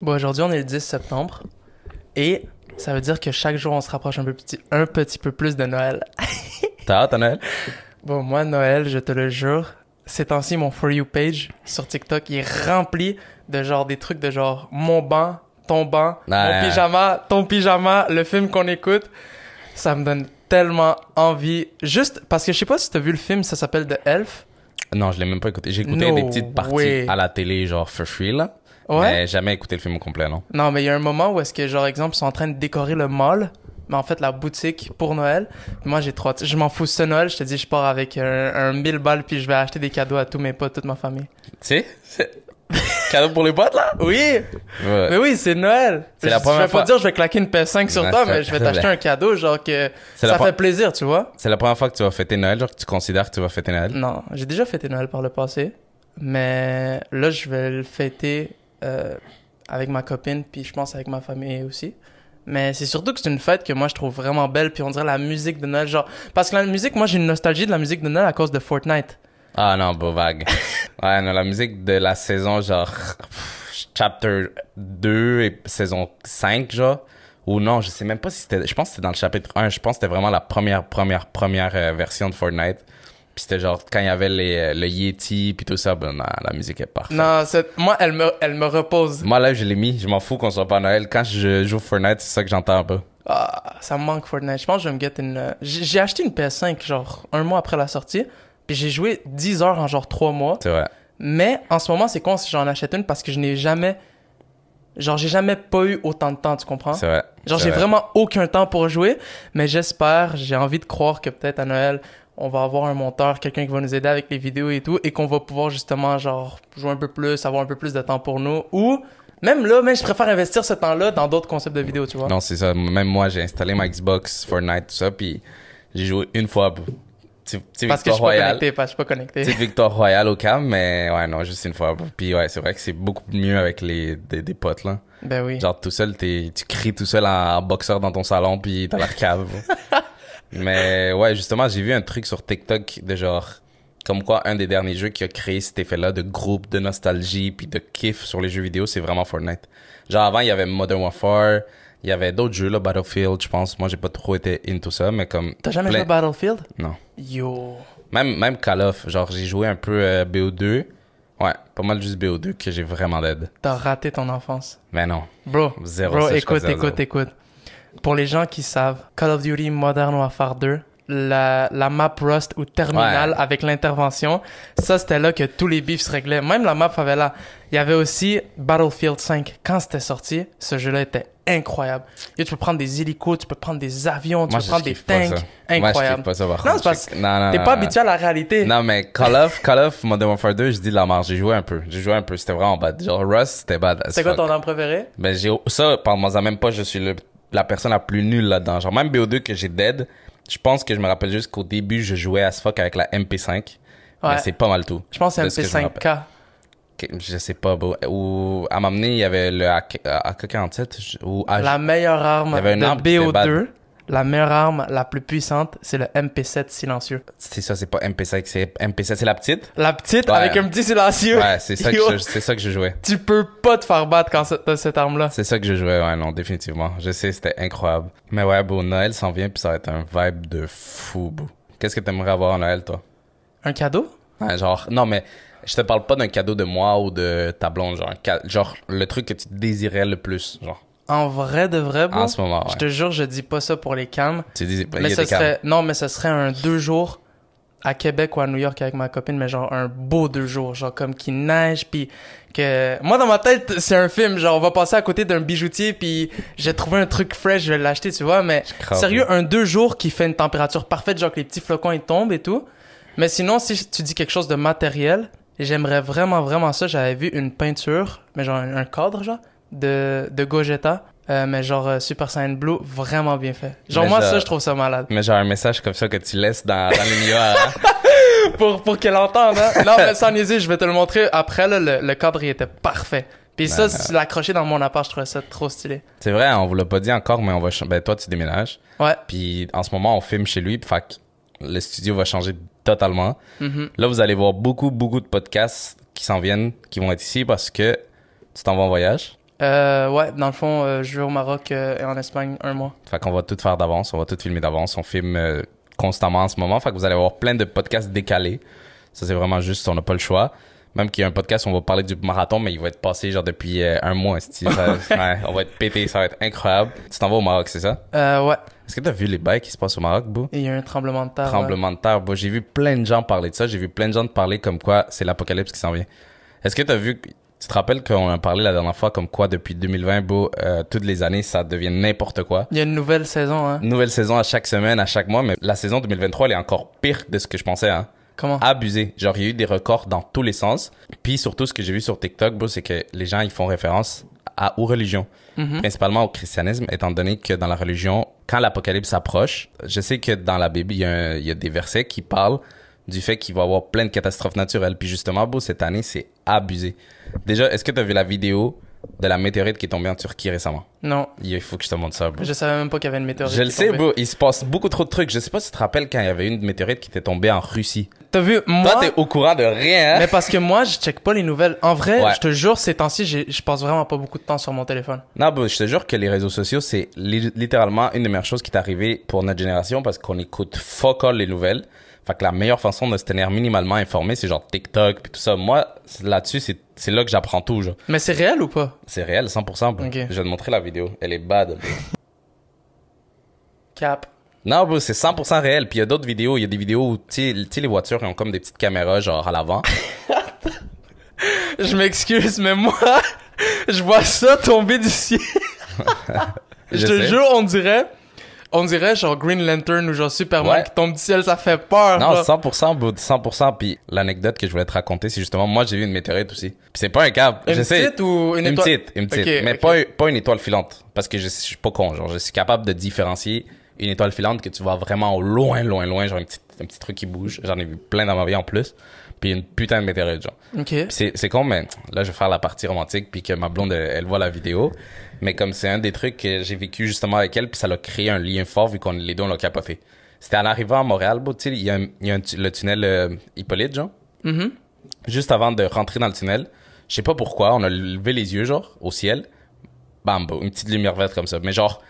Bon, aujourd'hui, on est le 10 septembre. Et ça veut dire que chaque jour, on se rapproche un, peu petit, un petit peu plus de Noël. T'as hâte à Noël? Bon, moi, Noël, je te le jure, c'est ainsi mon For You page sur TikTok il est rempli de genre des trucs de genre mon banc, ton banc, ton mon pyjama, ton pyjama, le film qu'on écoute. Ça me donne tellement envie. Juste parce que je sais pas si t'as vu le film, ça s'appelle The Elf. Non, je l'ai même pas écouté. J'ai écouté des petites parties à la télé, genre for free, là. Ouais. Mais jamais écouté le film au complet, non? Non, mais il y a un moment où est-ce que, genre, exemple, ils sont en train de décorer le mall, mais en fait, la boutique pour Noël. Moi, j'ai trois. Je m'en fous ce Noël, je te dis, je pars avec un, un balles, puis je vais acheter des cadeaux à tous mes potes, toute ma famille. Tu sais? Cadeau pour les potes, là? Oui! Mais oui, c'est Noël! C'est la première je vais pas dire je vais claquer une p 5 sur toi, mais je vais t'acheter un cadeau, genre que ça fait plaisir, tu vois? C'est la première fois que tu vas fêter Noël, genre que tu considères que tu vas fêter Noël? Non, j'ai déjà fêté Noël par le passé, mais là, je vais le fêter euh, avec ma copine, puis je pense avec ma famille aussi. Mais c'est surtout que c'est une fête que moi je trouve vraiment belle, puis on dirait la musique de Noël, genre. Parce que la musique, moi j'ai une nostalgie de la musique de Noël à cause de Fortnite. Ah non, beau vague. ouais, non, la musique de la saison, genre. Chapter 2 et saison 5, genre. Ou non, je sais même pas si c'était. Je pense que c'était dans le chapitre 1. Je pense que c'était vraiment la première, première, première euh, version de Fortnite. Puis c'était genre quand il y avait les, euh, le Yeti puis tout ça, ben la musique est parfaite. Non, moi elle me, elle me repose. Moi là je l'ai mis, je m'en fous qu'on soit pas à Noël. Quand je joue Fortnite, c'est ça que j'entends un peu. Ah, ça me manque Fortnite. Je pense que je vais me get une. Euh, j'ai acheté une PS5 genre un mois après la sortie, puis j'ai joué 10 heures en genre 3 mois. C'est vrai. Mais en ce moment c'est con si j'en achète une parce que je n'ai jamais Genre, j'ai jamais pas eu autant de temps, tu comprends? C'est vrai. Genre, j'ai vraiment aucun temps pour jouer, mais j'espère, j'ai envie de croire que peut-être à Noël, on va avoir un monteur, quelqu'un qui va nous aider avec les vidéos et tout, et qu'on va pouvoir justement, genre, jouer un peu plus, avoir un peu plus de temps pour nous, ou même là, mais je préfère investir ce temps-là dans d'autres concepts de vidéos, tu vois. Non, c'est ça. Même moi, j'ai installé ma Xbox, Fortnite, tout ça, puis j'ai joué une fois. parce que je suis pas connecté, je suis pas connecté. C'est victoire royale au cam, mais ouais, non, juste une fois. Puis ouais, c'est vrai que c'est beaucoup mieux avec les, des, potes, là. Ben oui. Genre, tout seul, tu cries tout seul en, boxeur dans ton salon, puis t'as la cave. Mais ouais, justement, j'ai vu un truc sur TikTok de genre, comme quoi un des derniers jeux qui a créé cet effet-là de groupe, de nostalgie, puis de kiff sur les jeux vidéo, c'est vraiment Fortnite. Genre avant, il y avait Modern Warfare, il y avait d'autres jeux, là, Battlefield, je pense. Moi, j'ai pas trop été into ça, mais comme. T'as jamais joué Battlefield Non. Yo. Même, même Call of, genre j'ai joué un peu euh, BO2. Ouais, pas mal juste BO2 que j'ai vraiment d'aide. T'as raté ton enfance. Mais non. Bro, zéro, bro, écoute, écoute, écoute. Pour les gens qui savent, Call of Duty Modern Warfare 2, la, la map Rust ou Terminal avec l'intervention, ça c'était là que tous les bifs se réglaient. Même la map avait Favela. Il y avait aussi Battlefield 5. Quand c'était sorti, ce jeu-là était incroyable. tu peux prendre des hélicos, tu peux prendre des avions, tu peux prendre des tanks. incroyable. Moi, je pas ça, non, c'est parce que t'es pas habitué à la réalité. Non, mais Call of, Call of Modern Warfare 2, je dis de la marge. J'ai joué un peu. J'ai joué un peu. C'était vraiment bad. Genre, Rust, c'était bad. C'est quoi ton nom préféré? Ben, j'ai, ça, parle moi ça même pas. Je suis le la personne la plus nulle là-dedans. Genre, même BO2 que j'ai dead, je pense que je me rappelle juste qu'au début, je jouais à ce avec la MP5. c'est pas mal tout. Je pense que c'est MP5K. Je, sais pas, Ou à m'amener, il y avait le AK-47 ou La meilleure arme il y avait une BO2 la meilleure arme, la plus puissante, c'est le MP7 silencieux. C'est ça, c'est pas MP5, c'est MP7, c'est la petite. La petite avec un petit silencieux. Ouais, c'est ça, que je, jouais. Tu peux pas te faire battre quand t'as cette arme-là. C'est ça que je jouais, ouais, non, définitivement. Je sais, c'était incroyable. Mais ouais, bon, Noël s'en vient puis ça va être un vibe de fou, beau. Qu'est-ce que t'aimerais avoir en Noël, toi? Un cadeau? Ouais, genre, non, mais je te parle pas d'un cadeau de moi ou de ta blonde, genre, genre le truc que tu désirais le plus, genre. En vrai de vrai, bon, En ce moment, Je te jure, je dis pas ça pour les calmes. Tu mais ce serait, non, mais ce serait un deux jours à Québec ou à New York avec ma copine, mais genre un beau deux jours, genre comme qu'il neige, puis que... Moi, dans ma tête, c'est un film, genre on va passer à côté d'un bijoutier, puis j'ai trouvé un truc frais, je vais l'acheter, tu vois, mais sérieux, un deux jours qui fait une température parfaite, genre que les petits flocons, ils tombent et tout. Mais sinon, si tu dis quelque chose de matériel, j'aimerais vraiment, vraiment ça. J'avais vu une peinture, mais genre un cadre, genre, de, de Gogeta. Euh, mais genre euh, Super Saiyan Blue, vraiment bien fait. Genre moi ça je trouve ça malade. Mais genre un message comme ça que tu laisses dans, dans milieu hein? pour pour qu'elle entende. Hein. Non mais sans niaiser, je vais te le montrer après le, le cadre il était parfait. Puis ça ça ben, tu l'accrochais dans mon appart, je trouvais ça trop stylé. C'est vrai, on vous l'a pas dit encore mais on va ben toi tu déménages. Ouais. Puis en ce moment on filme chez lui, fait le studio va changer totalement. Mm-hmm. Là vous allez voir beaucoup beaucoup de podcasts qui s'en viennent qui vont être ici parce que tu t'en vas en voyage. Euh, ouais, dans le fond, euh, je vais au Maroc euh, et en Espagne un mois. Fait qu'on va tout faire d'avance, on va tout filmer d'avance, on filme euh, constamment en ce moment. Fait que vous allez avoir plein de podcasts décalés. Ça, c'est vraiment juste, on n'a pas le choix. Même qu'il y a un podcast où on va parler du marathon, mais il va être passé genre depuis un mois. on va être pété, ça va être incroyable. Tu t'en vas au Maroc, c'est ça? ouais. Est-ce que t'as vu les bails qui se passent au Maroc, Bou? Il y a un tremblement de terre. Tremblement de terre, J'ai vu plein de gens parler de ça. J'ai vu plein de gens parler comme quoi c'est l'apocalypse qui s'en vient. Est-ce que t'as vu tu te rappelles qu'on a parlé la dernière fois comme quoi depuis 2020, beau, euh, toutes les années, ça devient n'importe quoi. Il y a une nouvelle saison, hein. Nouvelle saison à chaque semaine, à chaque mois, mais la saison 2023, elle est encore pire de ce que je pensais, hein. Comment? Abusé. Genre, il y a eu des records dans tous les sens. Puis surtout, ce que j'ai vu sur TikTok, c'est que les gens, ils font référence à, ou religion. Mm-hmm. principalement au christianisme, étant donné que dans la religion, quand l'apocalypse approche, je sais que dans la Bible, il y, a il y a des versets qui parlent du fait qu'il va y avoir plein de catastrophes naturelles. Puis justement, beau, cette année, c'est abusé. Déjà, est-ce que tu as vu la vidéo de la météorite qui est tombée en Turquie récemment. Non. Il faut que je te montre ça, Je Je savais même pas qu'il y avait une météorite. Je le sais, beau. Il se passe beaucoup trop de trucs. Je sais pas si tu te rappelles quand il y avait une météorite qui était tombée en Russie. T'as vu, moi. Toi, t'es au courant de rien. Hein? Mais parce que moi, je check pas les nouvelles. En vrai, je te jure, ces temps-ci, je passe vraiment pas beaucoup de temps sur mon téléphone. Non, je te jure que les réseaux sociaux, c'est littéralement une des meilleures choses qui est arrivée pour notre génération parce qu'on écoute fuck all les nouvelles. Fait que la meilleure façon de se tenir minimalement informé, c'est genre TikTok puis tout ça. Moi, là-dessus, c'est, c'est là que j'apprends tout. Genre. Mais c'est réel ou pas? C'est réel, 100%. Je vais te montrer la vidéo. Elle est bad. Cap. Non, c'est 100% réel. Puis il y a d'autres vidéos. Il y a des vidéos où, tu sais, les voitures ont comme des petites caméras, genre, à l'avant. je m'excuse, mais moi, je vois ça tomber du ciel. je, te jure, on dirait on dirait genre Green Lantern ou genre Superman qui tombe du ciel, ça fait peur. Non, 100% 100%, 100%. Puis l'anecdote que je voulais te raconter, c'est justement, moi j'ai vu une météorite aussi. Puis c'est pas un câble. Une je petite ou une, une Petite, une petite, mais Pas, pas une étoile filante. Parce que je, suis pas con, genre je suis capable de différencier une étoile filante que tu vois vraiment au loin, loin, loin, genre un petit, un petit truc qui bouge. J'en ai vu plein dans ma vie en plus puis une putain de météorite, genre. Ok. C'est, con, mais là, je vais faire la partie romantique, puis que ma blonde, elle, voit la vidéo. Mais comme c'est un des trucs que j'ai vécu justement avec elle, puis ça l'a créé un lien fort, vu qu'on les deux, on l'a capoté. C'était en arrivant à Montréal, tu sais, il y a, y a le tunnel euh, Hippolyte, genre. mm Juste avant de rentrer dans le tunnel, je sais pas pourquoi, on a levé les yeux, genre, au ciel. Bam, une petite lumière verte comme ça. Mais genre,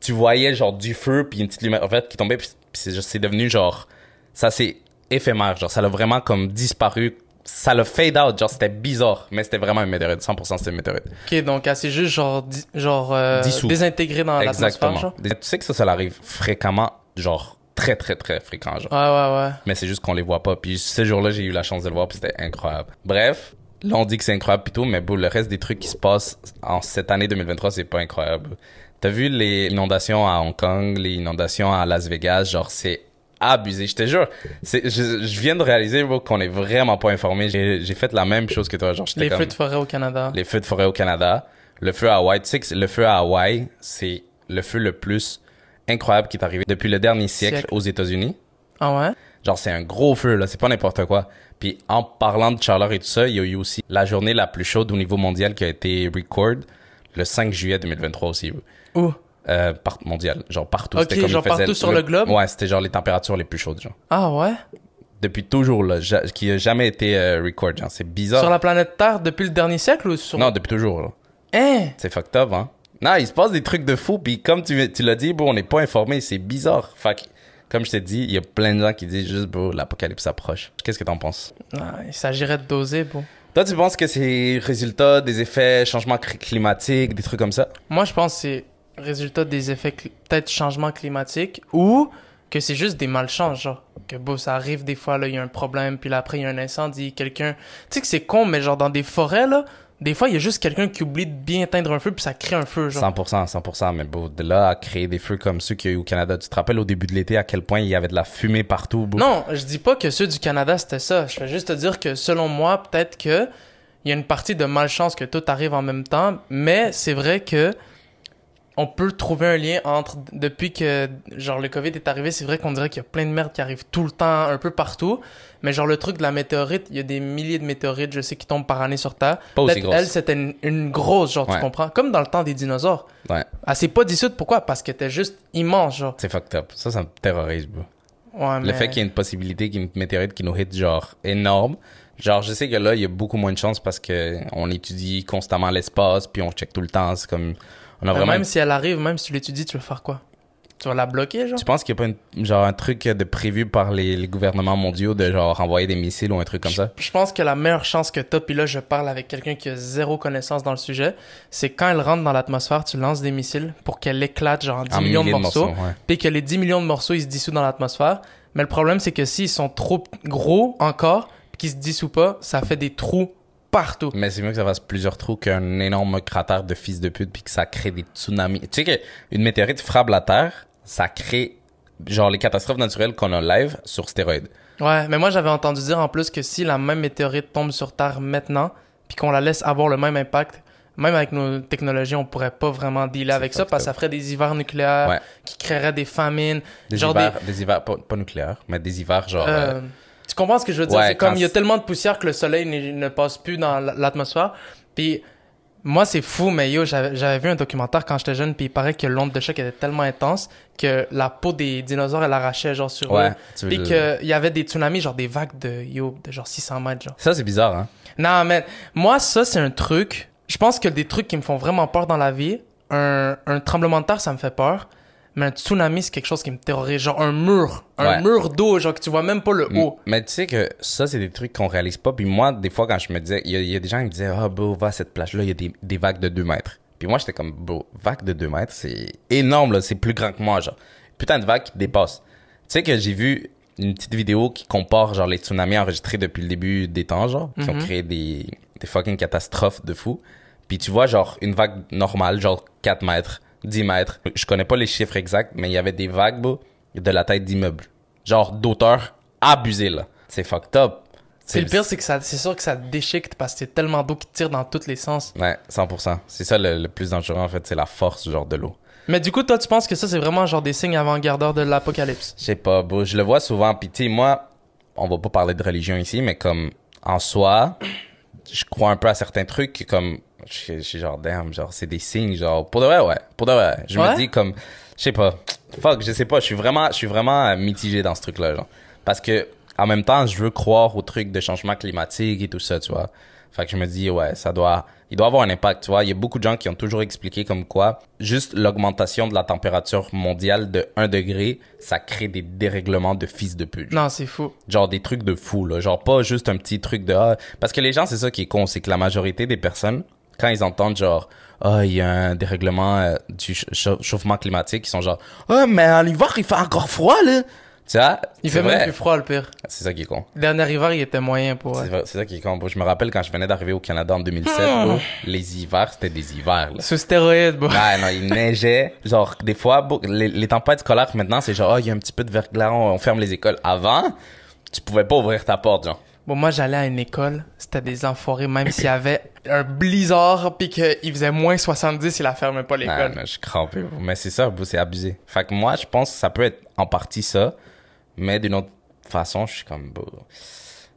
tu voyais, genre, du feu, puis une petite lumière verte qui tombait, puis c'est devenu, genre... Ça, c'est éphémère. Genre, ça l'a vraiment comme disparu. Ça l'a fade out. Genre, c'était bizarre. Mais c'était vraiment une météorite. 100% c'était une météorite. Ok, donc c'est juste genre, genre euh, désintégré dans l'atmosphère. Genre. Tu sais que ça, ça arrive fréquemment. Genre, très, très, très fréquent. Genre. Ouais, ouais, ouais. Mais c'est juste qu'on les voit pas. Puis ce jour-là, j'ai eu la chance de le voir. Puis c'était incroyable. Bref, là on dit que c'est incroyable plutôt, mais bon, le reste des trucs qui se passent en cette année 2023, c'est pas incroyable. T'as vu les inondations à Hong Kong, les inondations à Las Vegas, genre c'est abusé. Je te jure, je, viens de réaliser qu'on est vraiment pas informé. J'ai fait la même chose que toi. Genre, les feux de forêt au Canada. Les feux de forêt au Canada. Le feu à Hawaï. Tu le feu à c'est le feu le plus incroyable qui est arrivé depuis le dernier siècle, aux États-Unis. Ah ouais? Genre, c'est un gros feu, là. C'est pas n'importe quoi. Puis en parlant de chaleur et tout ça, il y a eu aussi la journée la plus chaude au niveau mondial qui a été record le 5 juillet 2023 aussi. Ouh euh, mondial, genre partout. C'était comme genre partout sur le, globe. Ouais, c'était genre les températures les plus chaudes, genre. Ah ouais. Depuis toujours là, qui a jamais été euh, record, genre c'est bizarre. Sur la planète Terre depuis le dernier siècle ou sur Non, depuis toujours. Là. Hein? C'est fucked up, hein. Non, il se passe des trucs de fou, puis comme tu, tu l'as dit, bon, on n'est pas informé, c'est bizarre. Fait que, comme je t'ai dit, il y a plein de gens qui disent juste, bon, l'apocalypse approche. Qu'est-ce que t'en penses? Non, il s'agirait de doser, bon Toi, tu penses que c'est résultat des effets, changement climatique, des trucs comme ça? Moi, je pense que c'est résultat des effets, peut-être changement climatique, ou que c'est juste des malchances, genre. Que beau, ça arrive des fois, là, il y a un problème, puis là, après, il y a un incendie, quelqu'un. Tu sais que c'est con, mais genre, dans des forêts, là, des fois, il y a juste quelqu'un qui oublie de bien éteindre un feu, puis ça crée un feu, genre. 100%, 100%. Mais bon, de là à créer des feux comme ceux qu'il y a eu au Canada, tu te rappelles au début de l'été à quel point il y avait de la fumée partout? Non, je dis pas que ceux du Canada, c'était ça. Je veux juste te dire que selon moi, peut-être que il y a une partie de malchance que tout arrive en même temps, mais c'est vrai que on peut trouver un lien entre depuis que genre le Covid est arrivé, c'est vrai qu'on dirait qu'il y a plein de merde qui arrive tout le temps un peu partout, mais genre le truc de la météorite, il y a des milliers de météorites, je sais qui tombent par année sur Terre. Pas aussi grosse. Elle c'était une, grosse genre tu comprends, comme dans le temps des dinosaures. Ouais. Elle ah, c'est pas dissoute pourquoi Parce tu t'es juste immense genre. C'est fucked up. Ça ça me terrorise. Bro. Ouais, le fait qu'il y ait une possibilité qu'une météorite qui nous hit genre énorme, Genre, je sais que là, il y a beaucoup moins de chances parce que on étudie constamment l'espace, puis on check tout le temps. C'est comme, euh, même si elle arrive, même si tu l'étudies, tu vas faire quoi Tu vas la bloquer, genre Tu penses qu'il n'y a pas genre, un truc de prévu par les, gouvernements mondiaux de genre envoyer des missiles ou un truc comme ça Je, pense que la meilleure chance que tu puis là je parle avec quelqu'un qui a zéro connaissance dans le sujet, c'est quand elle rentre dans l'atmosphère, tu lances des missiles pour qu'elle éclate genre en 10 millions de morceaux, puis que les 10 millions de morceaux ils se dissoutent dans l'atmosphère. Mais le problème, c'est que s'ils sont trop gros encore, qu'ils se dissoutent pas, ça fait des trous mais c'est mieux que ça fasse plusieurs trous qu'un énorme cratère de fils de pute puis que ça crée des tsunamis. Tu sais qu'une météorite frappe la Terre, ça crée genre les catastrophes naturelles qu'on a live sur stéroïdes. Ouais, mais moi j'avais entendu dire en plus que si la même météorite tombe sur Terre maintenant, puis qu'on la laisse avoir le même impact, même avec nos technologies, on pourrait pas vraiment dealer avec ça, parce que ça ferait des hivers nucléaires qui créeraient des famines. Des hivers, des... hivers pas, nucléaires, mais des hivers genre... Euh, euh, tu comprends ce que je veux dire? c'est comme il y a tellement de poussière que le soleil ne passe plus dans l'atmosphère. Puis moi, c'est fou, mais yo, j'avais vu un documentaire quand j'étais jeune, puis il paraît que l'onde de choc était tellement intense que la peau des dinosaures, elle arrachait, genre, sur ouais, eux. Puis qu'il y avait des tsunamis, genre des vagues de, yo, de genre 600 mètres, genre. Ça, c'est bizarre, hein? Non, mais moi, ça, c'est un truc. Je pense que des trucs qui me font vraiment peur dans la vie, un, un tremblement de terre, ça me fait peur. Mais un tsunami, c'est quelque chose qui me terrorise. Genre un mur, un mur d'eau, genre que tu vois même pas le haut. Mais, tu sais que ça, c'est des trucs qu'on réalise pas. Puis moi, des fois, quand je me disais, il y, a des gens qui me disaient, ah, oh, va à cette plage-là, il y a des, des, vagues de 2 mètres. Puis moi, j'étais comme, beau vague de 2 mètres, c'est énorme, là, c'est plus grand que moi, genre. Putain de vague qui te dépasse. Tu sais que j'ai vu une petite vidéo qui compare, genre, les tsunamis enregistrés depuis le début des temps, genre, qui ont mhm. créé des, des fucking catastrophes de fou. Puis tu vois, genre, une vague normale, genre 4 mètres 10 mètres. Je connais pas les chiffres exacts, mais il y avait des vagues, de la taille d'immeubles Genre d'auteur abusé, là. C'est fucked up. C'est le pire, c'est que ça, c'est sûr que ça déchiquette parce que c'est tellement d'eau qui tire dans tous les sens. Ouais, 100%. C'est ça le, plus dangereux, en fait. C'est la force, genre, de l'eau. Mais du coup, toi, tu penses que ça, c'est vraiment genre des signes avant-gardeurs de l'apocalypse? Je sais pas, beau. Je le vois souvent. Puis, tu moi, on va pas parler de religion ici, mais comme, en soi, je crois un peu à certains trucs, comme, je, suis genre damn, genre c'est des signes, genre pour de vrai, ouais, pour de vrai. Je me dis comme, je sais pas, fuck, je sais pas, je suis vraiment, je suis vraiment euh, mitigé dans ce truc-là, genre, parce que en même temps, je veux croire au truc de changement climatique et tout ça, tu vois. Fait que je me dis, ouais, ça doit, il doit avoir un impact, tu vois. Il y a beaucoup de gens qui ont toujours expliqué comme quoi, juste l'augmentation de la température mondiale de 1 degré, ça crée des dérèglements de fils de pute. Non, c'est fou. Genre des trucs de fou, là. Genre pas juste un petit truc de, ah, parce que les gens, c'est ça qui est con, c'est que la majorité des personnes quand ils entendent genre ah, oh, il y a un dérèglement euh, du chauffement climatique, ils sont genre ah, oh, mais en hiver, il fait encore froid, là. Tu vois, il fait même plus froid, le pire. C'est ça qui est con. Dernier hiver, il était moyen pour. C'est ça qui est con. Je me rappelle quand je venais d'arriver au Canada en 2007, ah. les hivers, c'était des hivers. Sous stéroïde, bon. Ah, non, il neigeait. genre, des fois, les, tempêtes scolaires maintenant, c'est genre, oh, il y a un petit peu de verglas, on, on ferme les écoles. Avant, tu pouvais pas ouvrir ta porte, genre. Bon, moi, j'allais à une école, c'était des enfoirés, même s'il y avait un blizzard puis qu'il faisait moins 70, il la fermait pas l'école. Non, ah, je Mais c'est ça, c'est abusé. Fait que moi, je pense que ça peut être en partie ça, mais d'une autre façon, je suis comme...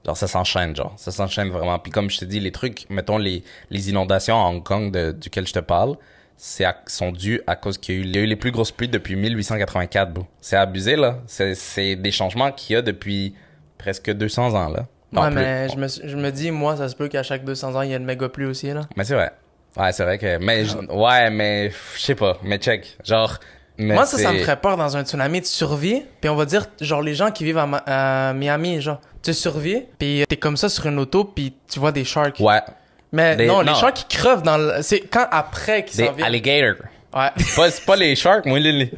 Genre, ça s'enchaîne, genre. Ça s'enchaîne vraiment. Puis comme je te dis, les trucs, mettons, les, les inondations à Hong Kong duquel je te parle, c'est sont dus à cause qu'il y, y, a eu les plus grosses pluies depuis 1884, C'est abusé, là. C'est des changements qu'il y a depuis presque 200 ans, là ouais, mais je me, je me, dis, moi, ça se peut qu'à chaque 200 ans, il y ait une méga pluie aussi, là. Mais c'est vrai. Ouais, c'est vrai que. Mais, ah. ouais, mais, je sais pas. Mais check. Genre. moi, ça, ça me ferait peur dans un tsunami. Tu survis, puis on va dire, genre, les gens qui vivent à, Miami, genre, tu survis, puis t'es comme ça sur une auto, puis tu vois des sharks. Ouais. Mais non, les sharks, qui crevent dans le. C'est quand après qu'ils s'en Des alligators. Ouais. pas, pas les sharks, moi, les.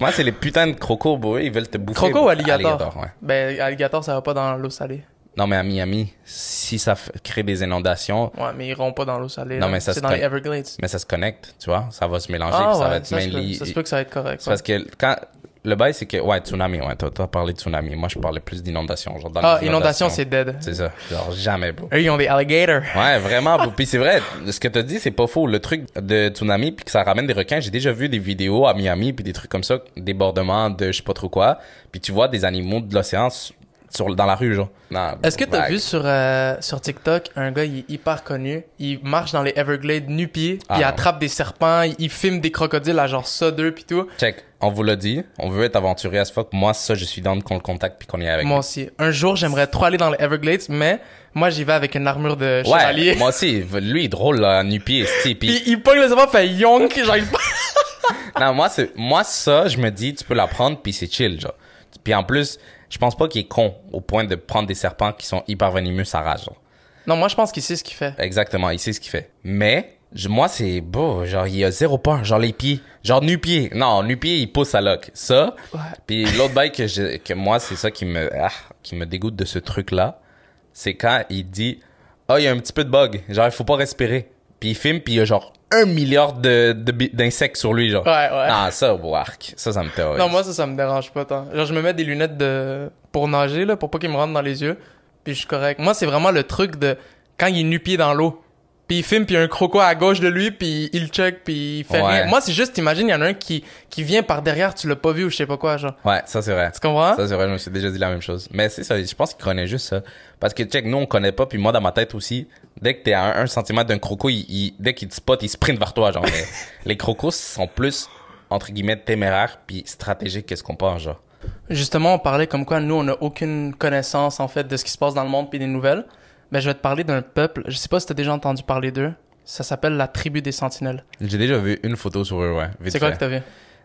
Moi, c'est les putains de crocos, boy. Ils veulent te bouffer. Croco ou alligator? alligator ouais. Ben, alligator, ça va pas dans l'eau salée. Non, mais à Miami, si ça crée des inondations. Ouais, mais ils iront pas dans l'eau salée. Non, mais ça C'est dans les Everglades. Mais ça se connecte, tu vois. Ça va se mélanger. Ah ça va être ça, ça se peut que ça va être correct. Parce que quand. Le bail, c'est que. Ouais, tsunami, ouais. Toi, t'as parlé de tsunami. Moi, je parlais plus d'inondation. Genre, dans ah, inondation, c'est dead. C'est ça. Genre, jamais, beau. Eux, ils ont des alligators. Ouais, vraiment, Puis c'est vrai, ce que t'as dit, c'est pas faux. Le truc de tsunami, puis que ça ramène des requins. J'ai déjà vu des vidéos à Miami, puis des trucs comme ça, débordements de je sais pas trop quoi. Puis tu vois des animaux de l'océan sur, dans la rue, genre. Est-ce que t'as vu sur, euh, sur TikTok, un gars, il est hyper connu, il marche dans les Everglades nu pieds ah il attrape des serpents, il, filme des crocodiles à genre ça, deux, pis tout. Check, on vous l'a dit, on veut être aventuré à ce fuck. Moi, ça, je suis dans qu'on le contacte puis qu'on y est avec. Moi aussi. Un jour, j'aimerais trop aller dans les Everglades, mais moi, j'y vais avec une armure de chevalier. moi aussi. Lui, il est drôle, là, nu pieds pis... il pogne le serpent, fait yonk, pas... non, moi, c'est, moi, ça, je me dis, tu peux la prendre puis c'est chill, genre. Puis en plus, je pense pas qu'il est con au point de prendre des serpents qui sont hyper venimeux, ça rage. Non, moi, je pense qu'il sait ce qu'il fait. Exactement, il sait ce qu'il fait. Mais, je, moi, c'est beau. Genre, il a zéro peur. Genre, les pieds. Genre, nu-pied. Non, nu-pied, il pousse à loc. Ça. Puis l'autre bail que, que moi, c'est ça qui me, ah, qui me dégoûte de ce truc-là. C'est quand il dit, oh, il y a un petit peu de bug. Genre, il faut pas respirer. Puis il filme, puis il y a genre un milliard de, d'insectes sur lui, genre. Ouais, ouais. Non, ah, ça, wark. Ça, ça me terrorise. Non, moi, ça, ça me dérange pas tant. Genre, je me mets des lunettes de... pour nager, là, pour pas qu'ils me rentrent dans les yeux. Puis je suis correct. Moi, c'est vraiment le truc de quand il est nu-pied dans l'eau. Puis il filme, puis il y a un croco à gauche de lui, puis il check, puis il fait rien. Moi, c'est juste, imagine, il y en a un qui, qui vient par derrière, tu l'as pas vu ou je sais pas quoi, genre. Ouais, ça c'est vrai. Tu comprends? Ça c'est vrai, je me suis déjà dit la même chose. Mais c'est ça, je pense qu'il connaît juste ça. Parce que, check, nous on connaît pas, puis moi dans ma tête aussi, dès que t'es à un, centimètre d'un croco, il, dès qu'il te spot, il sprint vers toi, genre. les crocos sont plus, entre guillemets, téméraires puis stratégiques qu'est-ce qu'on pense, genre. Justement, on parlait comme quoi nous, on n'a aucune connaissance, en fait, de ce qui se passe dans le monde puis des nouvelles. Mais ben, je vais te parler d'un peuple, je sais pas si t'as déjà entendu parler d'eux. Ça s'appelle la tribu des sentinelles. J'ai déjà vu une photo sur eux, ouais. C'est quoi que t'as vu?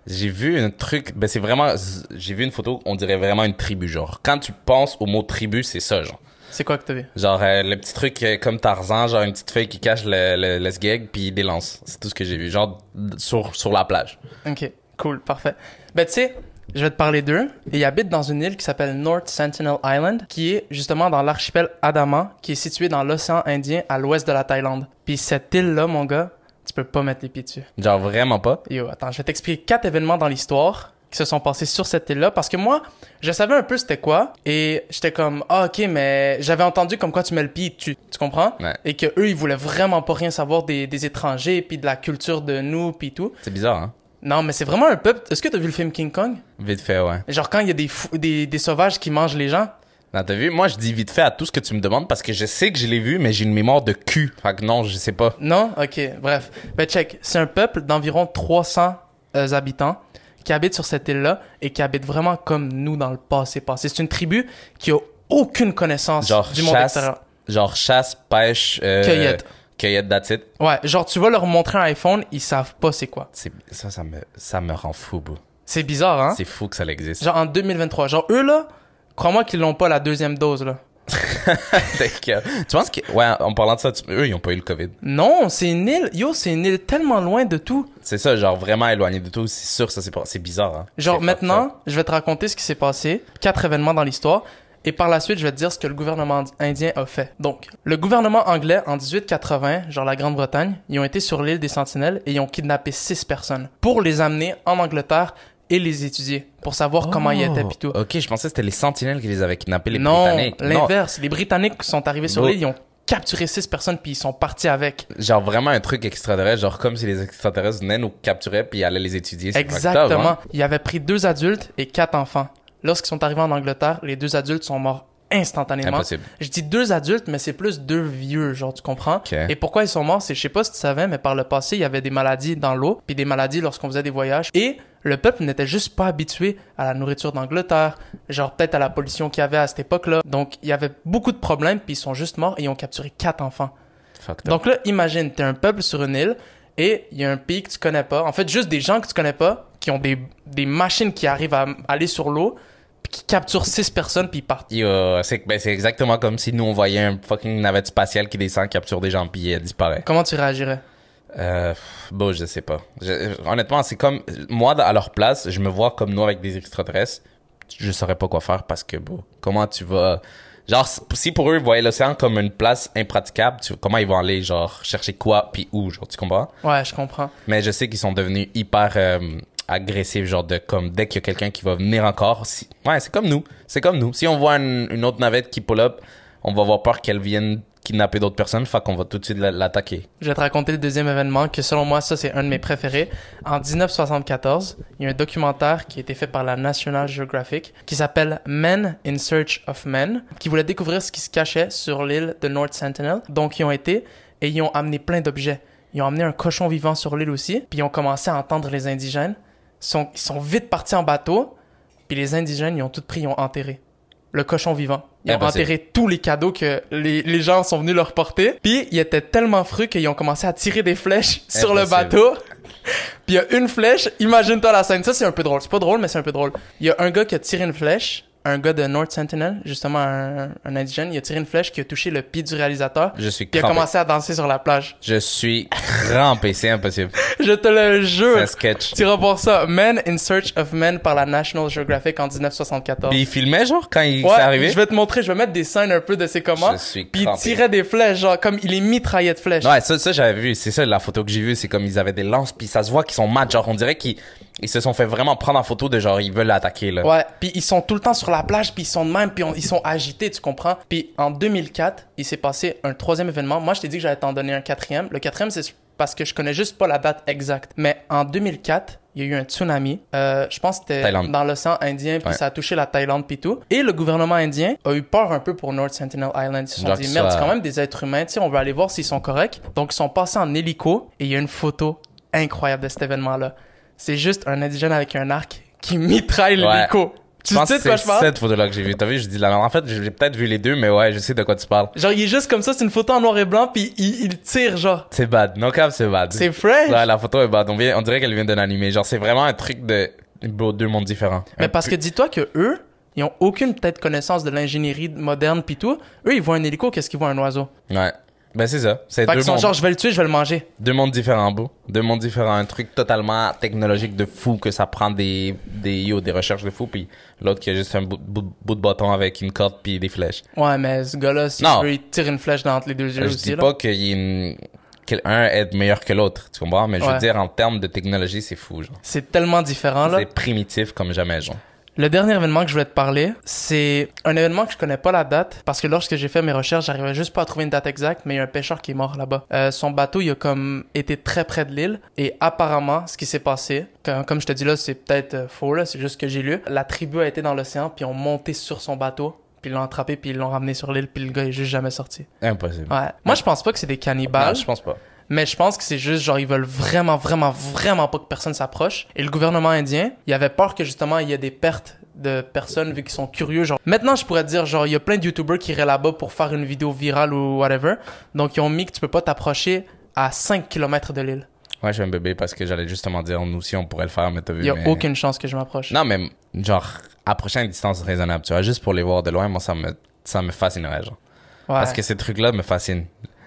J'ai vu un truc, ben c'est vraiment, j'ai vu une photo, on dirait vraiment une tribu, genre. Quand tu penses au mot tribu, c'est ça, genre. C'est quoi que t'as vu? Genre, euh, le petit truc euh, comme Tarzan, genre une petite feuille qui cache le, le, sgeg, puis des lance C'est tout ce que j'ai vu, genre sur, sur la plage. Ok, cool, parfait. Ben, tu sais, je vais te parler d'eux. Ils habitent dans une île qui s'appelle North Sentinel Island, qui est justement dans l'archipel Adama, qui est situé dans l'océan Indien à l'ouest de la Thaïlande. Puis cette île-là, mon gars, tu peux pas mettre les pieds dessus. Genre vraiment pas? Yo, attends, je vais t'expliquer quatre événements dans l'histoire qui se sont passés sur cette île-là parce que moi, je savais un peu c'était quoi et j'étais comme ah OK mais j'avais entendu comme quoi tu mets le pied tu tu comprends et que eux ils voulaient vraiment pas rien savoir des, des étrangers puis de la culture de nous puis tout. C'est bizarre hein. Non, mais c'est vraiment un peuple. Est-ce que t'as vu le film King Kong Vite fait, ouais. Genre quand il y a des, des des sauvages qui mangent les gens, non, t'as vu? Moi, je dis vite fait à tout ce que tu me demandes parce que je sais que je l'ai vu, mais j'ai une mémoire de cul. Fait que non, je sais pas. Non? Ok, bref. Ben, check. C'est un peuple d'environ 300 euh, habitants qui habitent sur cette île-là et qui habitent vraiment comme nous dans le passé passé. C'est une tribu qui a aucune connaissance du monde extérieur. Genre chasse, pêche, euh, cueillette. Cueillette, that's it. Ouais, genre tu vas leur montrer un iPhone, ils savent pas c'est quoi. Ça, ça me, ça me rend fou, beau C'est bizarre, hein? C'est fou que ça existe. Genre en 2023. Genre eux, là, crois-moi qu'ils l'ont pas la deuxième dose, là tu penses que, ouais, en parlant de ça, eux, ils ont pas eu le COVID. Non, c'est une île, yo, c'est une île tellement loin de tout. C'est ça, genre vraiment éloigné de tout. C'est sûr, ça c'est c'est bizarre. Hein. Genre maintenant, je vais te raconter ce qui s'est passé, quatre événements dans l'histoire. Et par la suite, je vais te dire ce que le gouvernement indien a fait. Donc, le gouvernement anglais, en 1880, genre la Grande-Bretagne, ils ont été sur l'île des Sentinelles et ils ont kidnappé six personnes pour les amener en Angleterre et les étudier pour savoir comment ils étaient puis tout. Oh, ok, je pensais que c'était les Sentinelles qui les avaient kidnappés, les non, Britanniques. Non, l'inverse. Les Britanniques sont arrivés sur l'île, ils ont capturé six personnes puis ils sont partis avec. Genre vraiment un truc extraterrestre, genre comme si les extraterrestres venaient nous capturer, puis allaient les étudier. Exactement. Hein. il hein? Ils avaient pris deux adultes et quatre enfants. Lorsqu'ils sont arrivés en Angleterre, les deux adultes sont morts instantanément. Je dis deux adultes, mais c'est plus deux vieux, genre, tu comprends? Et pourquoi ils sont morts, c'est, je sais pas si tu savais, mais par le passé, il y avait des maladies dans l'eau, puis des maladies lorsqu'on faisait des voyages. Et le peuple n'était juste pas habitué à la nourriture d'Angleterre, genre peut-être à la pollution qu'il y avait à cette époque-là. Donc, il y avait beaucoup de problèmes, puis ils sont juste morts et ils ont capturé quatre enfants. Donc là, imagine, t'es un peuple sur une île, et il y a un pays que tu connais pas. En fait, juste des gens que tu connais pas, qui ont des machines qui arrivent à aller sur l'eau, qui capture six personnes puis ils partent. Ben, c'est exactement comme si nous on voyait un fucking navette spatiale qui descend, capture des gens puis disparaît. Comment tu réagirais? Euh, bon, je sais pas. honnêtement, c'est comme moi à leur place, je me vois comme nous avec des extraterrestres. Je saurais pas quoi faire parce que bon, comment tu vas genre si pour eux ils voyaient l'océan comme une place impraticable, comment ils vont aller genre chercher quoi puis où, genre tu comprends Ouais, je comprends. Mais je sais qu'ils sont devenus hyper euh, agressif, genre de comme dès qu'il y a quelqu'un qui va venir encore. Si... Ouais, c'est comme nous. C'est comme nous. Si on voit une, une autre navette qui pull up, on va avoir peur qu'elle vienne kidnapper d'autres personnes, fait qu'on va tout de suite l'attaquer. Je vais te raconter le deuxième événement, que selon moi, ça, c'est un de mes préférés. En 1974, il y a un documentaire qui a été fait par la National Geographic qui s'appelle Men in Search of Men, qui voulait découvrir ce qui se cachait sur l'île de North Sentinel. Donc, ils ont été et ils ont amené plein d'objets. Ils ont amené un cochon vivant sur l'île aussi, puis ils ont commencé à entendre les indigènes sont, ils sont vite partis en bateau, puis les indigènes, ils ont tout pris, ils ont enterré le cochon vivant. Ils eh ont ben, enterré tous les cadeaux que les, gens sont venus leur porter. Puis ils étaient tellement fruits qu'ils ont commencé à tirer des flèches eh sur ben, le bateau. puis il y a une flèche, imagine-toi la scène. Ça, c'est un peu drôle. C'est pas drôle, mais c'est un peu drôle. Il y a un gars qui a tiré une flèche, un gars de North Sentinel, justement un, indigène, il a tiré une flèche qui a touché le pied du réalisateur. Je suis Qui a commencé à danser sur la plage. Je suis crampé, c'est impossible. Je te le jure. C'est un sketch. Tu pour ça. Men in Search of Men par la National Geographic en 1974. Puis il filmait, genre, quand il arrivé? je vais te montrer, je vais mettre des scènes un peu de ses commandes. Je suis Puis il tirait des flèches, genre, comme il est mitraillé de flèches. Ouais, ça, j'avais vu. C'est ça, la photo que j'ai vue, c'est comme ils avaient des lances, puis ça se voit qu'ils sont mat. Genre, on dirait qu'ils ils se sont fait vraiment prendre en photo de genre ils veulent l'attaquer là. Ouais, puis ils sont tout le temps sur la plage, puis ils sont de même, puis ils sont agités, tu comprends Puis en 2004, il s'est passé un troisième événement. Moi, je t'ai dit que j'allais t'en donner un quatrième. Le quatrième, c'est parce que je connais juste pas la date exacte. Mais en 2004, il y a eu un tsunami. Euh, je pense que c'était dans l'océan Indien, puis ça a touché la Thaïlande, puis tout. Et le gouvernement indien a eu peur un peu pour North Sentinel Island. Ils se sont dit, merde, c'est quand même des êtres humains, tu on veut aller voir s'ils sont corrects. Donc, ils sont passés en hélico, et il y a une photo incroyable de cet événement-là c'est juste un indigène avec un arc qui mitraille l'hélico. Tu sais de quoi je parle? C'est cette photo-là que j'ai vue. T'as vu, je dis la En fait, j'ai peut-être vu les deux, mais ouais, je sais de quoi tu parles. Genre, il est juste comme ça, c'est une photo en noir et blanc, puis il, tire, genre. C'est bad. No cap, c'est bad. C'est fresh. Ouais, la photo est bad. On, dirait qu'elle vient d'un animé. Genre, c'est vraiment un truc de deux mondes différents. Mais parce que dis-toi que eux, ils ont aucune peut-être connaissance de l'ingénierie moderne puis tout. Eux, ils voient un hélico, qu'est-ce qu'ils voient un oiseau? Ouais. Ben, c'est ça. C'est deux sont genre, je vais le tuer, je vais le manger. deux mondes différents, beau. Deux mondes différents. Un truc totalement technologique de fou que ça prend des, des, yo, des recherches de fou, puis l'autre qui a juste un bout, de bâton avec une corde puis des flèches. Ouais, mais ce gars-là, si veux, il tire une flèche dans les deux yeux Je aussi. dis pas qu'il y ait qu'un est meilleur que l'autre, tu comprends? Mais je veux dire, en termes de technologie, c'est fou, genre. C'est tellement différent, là. C'est primitif comme jamais, genre. Le dernier événement que je voulais te parler, c'est un événement que je connais pas la date parce que lorsque j'ai fait mes recherches, j'arrivais juste pas à trouver une date exacte, mais il y a un pêcheur qui est mort là-bas. Euh, son bateau, il a comme été très près de l'île et apparemment, ce qui s'est passé, comme je te dis là, c'est peut-être euh, faux là, c'est juste ce que j'ai lu. La tribu a été dans l'océan puis ont monté sur son bateau puis ils l'ont attrapé, puis ils l'ont ramené sur l'île, puis le gars est juste jamais sorti. Impossible. Ouais. Moi, je pense pas que c'est des cannibales. je pense pas. Mais je pense que c'est juste, genre, ils veulent vraiment, vraiment, vraiment pas que personne s'approche. Et le gouvernement indien, il avait peur que justement, il y ait des pertes de personnes vu qu'ils sont curieux. Genre, maintenant, je pourrais dire, genre, il y a plein de YouTubers qui iraient là-bas pour faire une vidéo virale ou whatever. Donc, ils ont mis que tu peux pas t'approcher à 5 km de l'île. Ouais, je vais un bébé parce que j'allais justement dire, nous aussi, on pourrait le faire, mais t'as vu. Il y a aucune chance que je m'approche. Non, mais genre, approcher à une distance raisonnable, tu vois, juste pour les voir de loin, moi, ça me, ça me fascinerait, genre. Ouais. Parce que ces trucs-là me fascinent.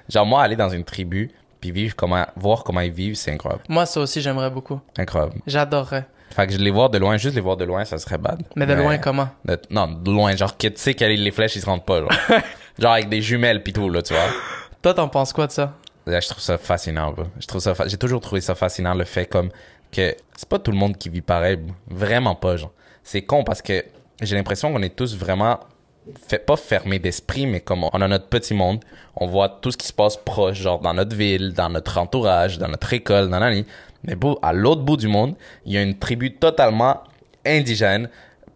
Genre, moi, aller dans une tribu, puis vivre comment, voir comment ils vivent, c'est incroyable. Moi, ça aussi, j'aimerais beaucoup. Incroyable. J'adorerais. Fait que je les voir de loin, juste les voir de loin, ça serait bad. Mais de loin, comment? non, de loin, genre tu sais que les flèches, ils se rendent pas, genre. genre avec des jumelles pis tout, là, tu vois. Toi, t'en penses quoi de ça? Là, je trouve ça fascinant, quoi. Je trouve ça, j'ai toujours trouvé ça fascinant, le fait comme que c'est pas tout le monde qui vit pareil, Vraiment pas, genre. C'est con parce que j'ai l'impression qu'on est tous vraiment fait pas fermé d'esprit, mais comme on a notre petit monde, on voit tout ce qui se passe proche, genre dans notre ville, dans notre entourage, dans notre école, dans la Mais bon, à l'autre bout du monde, il y a une tribu totalement indigène,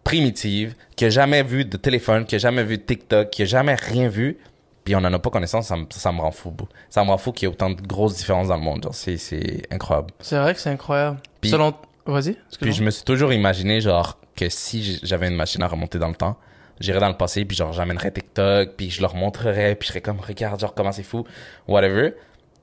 primitive, qui a jamais vu de téléphone, qui a jamais vu de TikTok, qui a jamais rien vu, puis on n'en a pas connaissance, ça me, rend fou. Ça me rend fou qu'il y ait autant de grosses différences dans le monde. C'est, c'est incroyable. C'est vrai que c'est incroyable. Puis, Selon... Puis je me suis toujours imaginé, genre, que si j'avais une machine à remonter dans le temps, j'irai dans le passé, puis genre, j'amènerai TikTok, puis je leur montrerai, puis je serai comme, regarde, genre, comment c'est fou, whatever.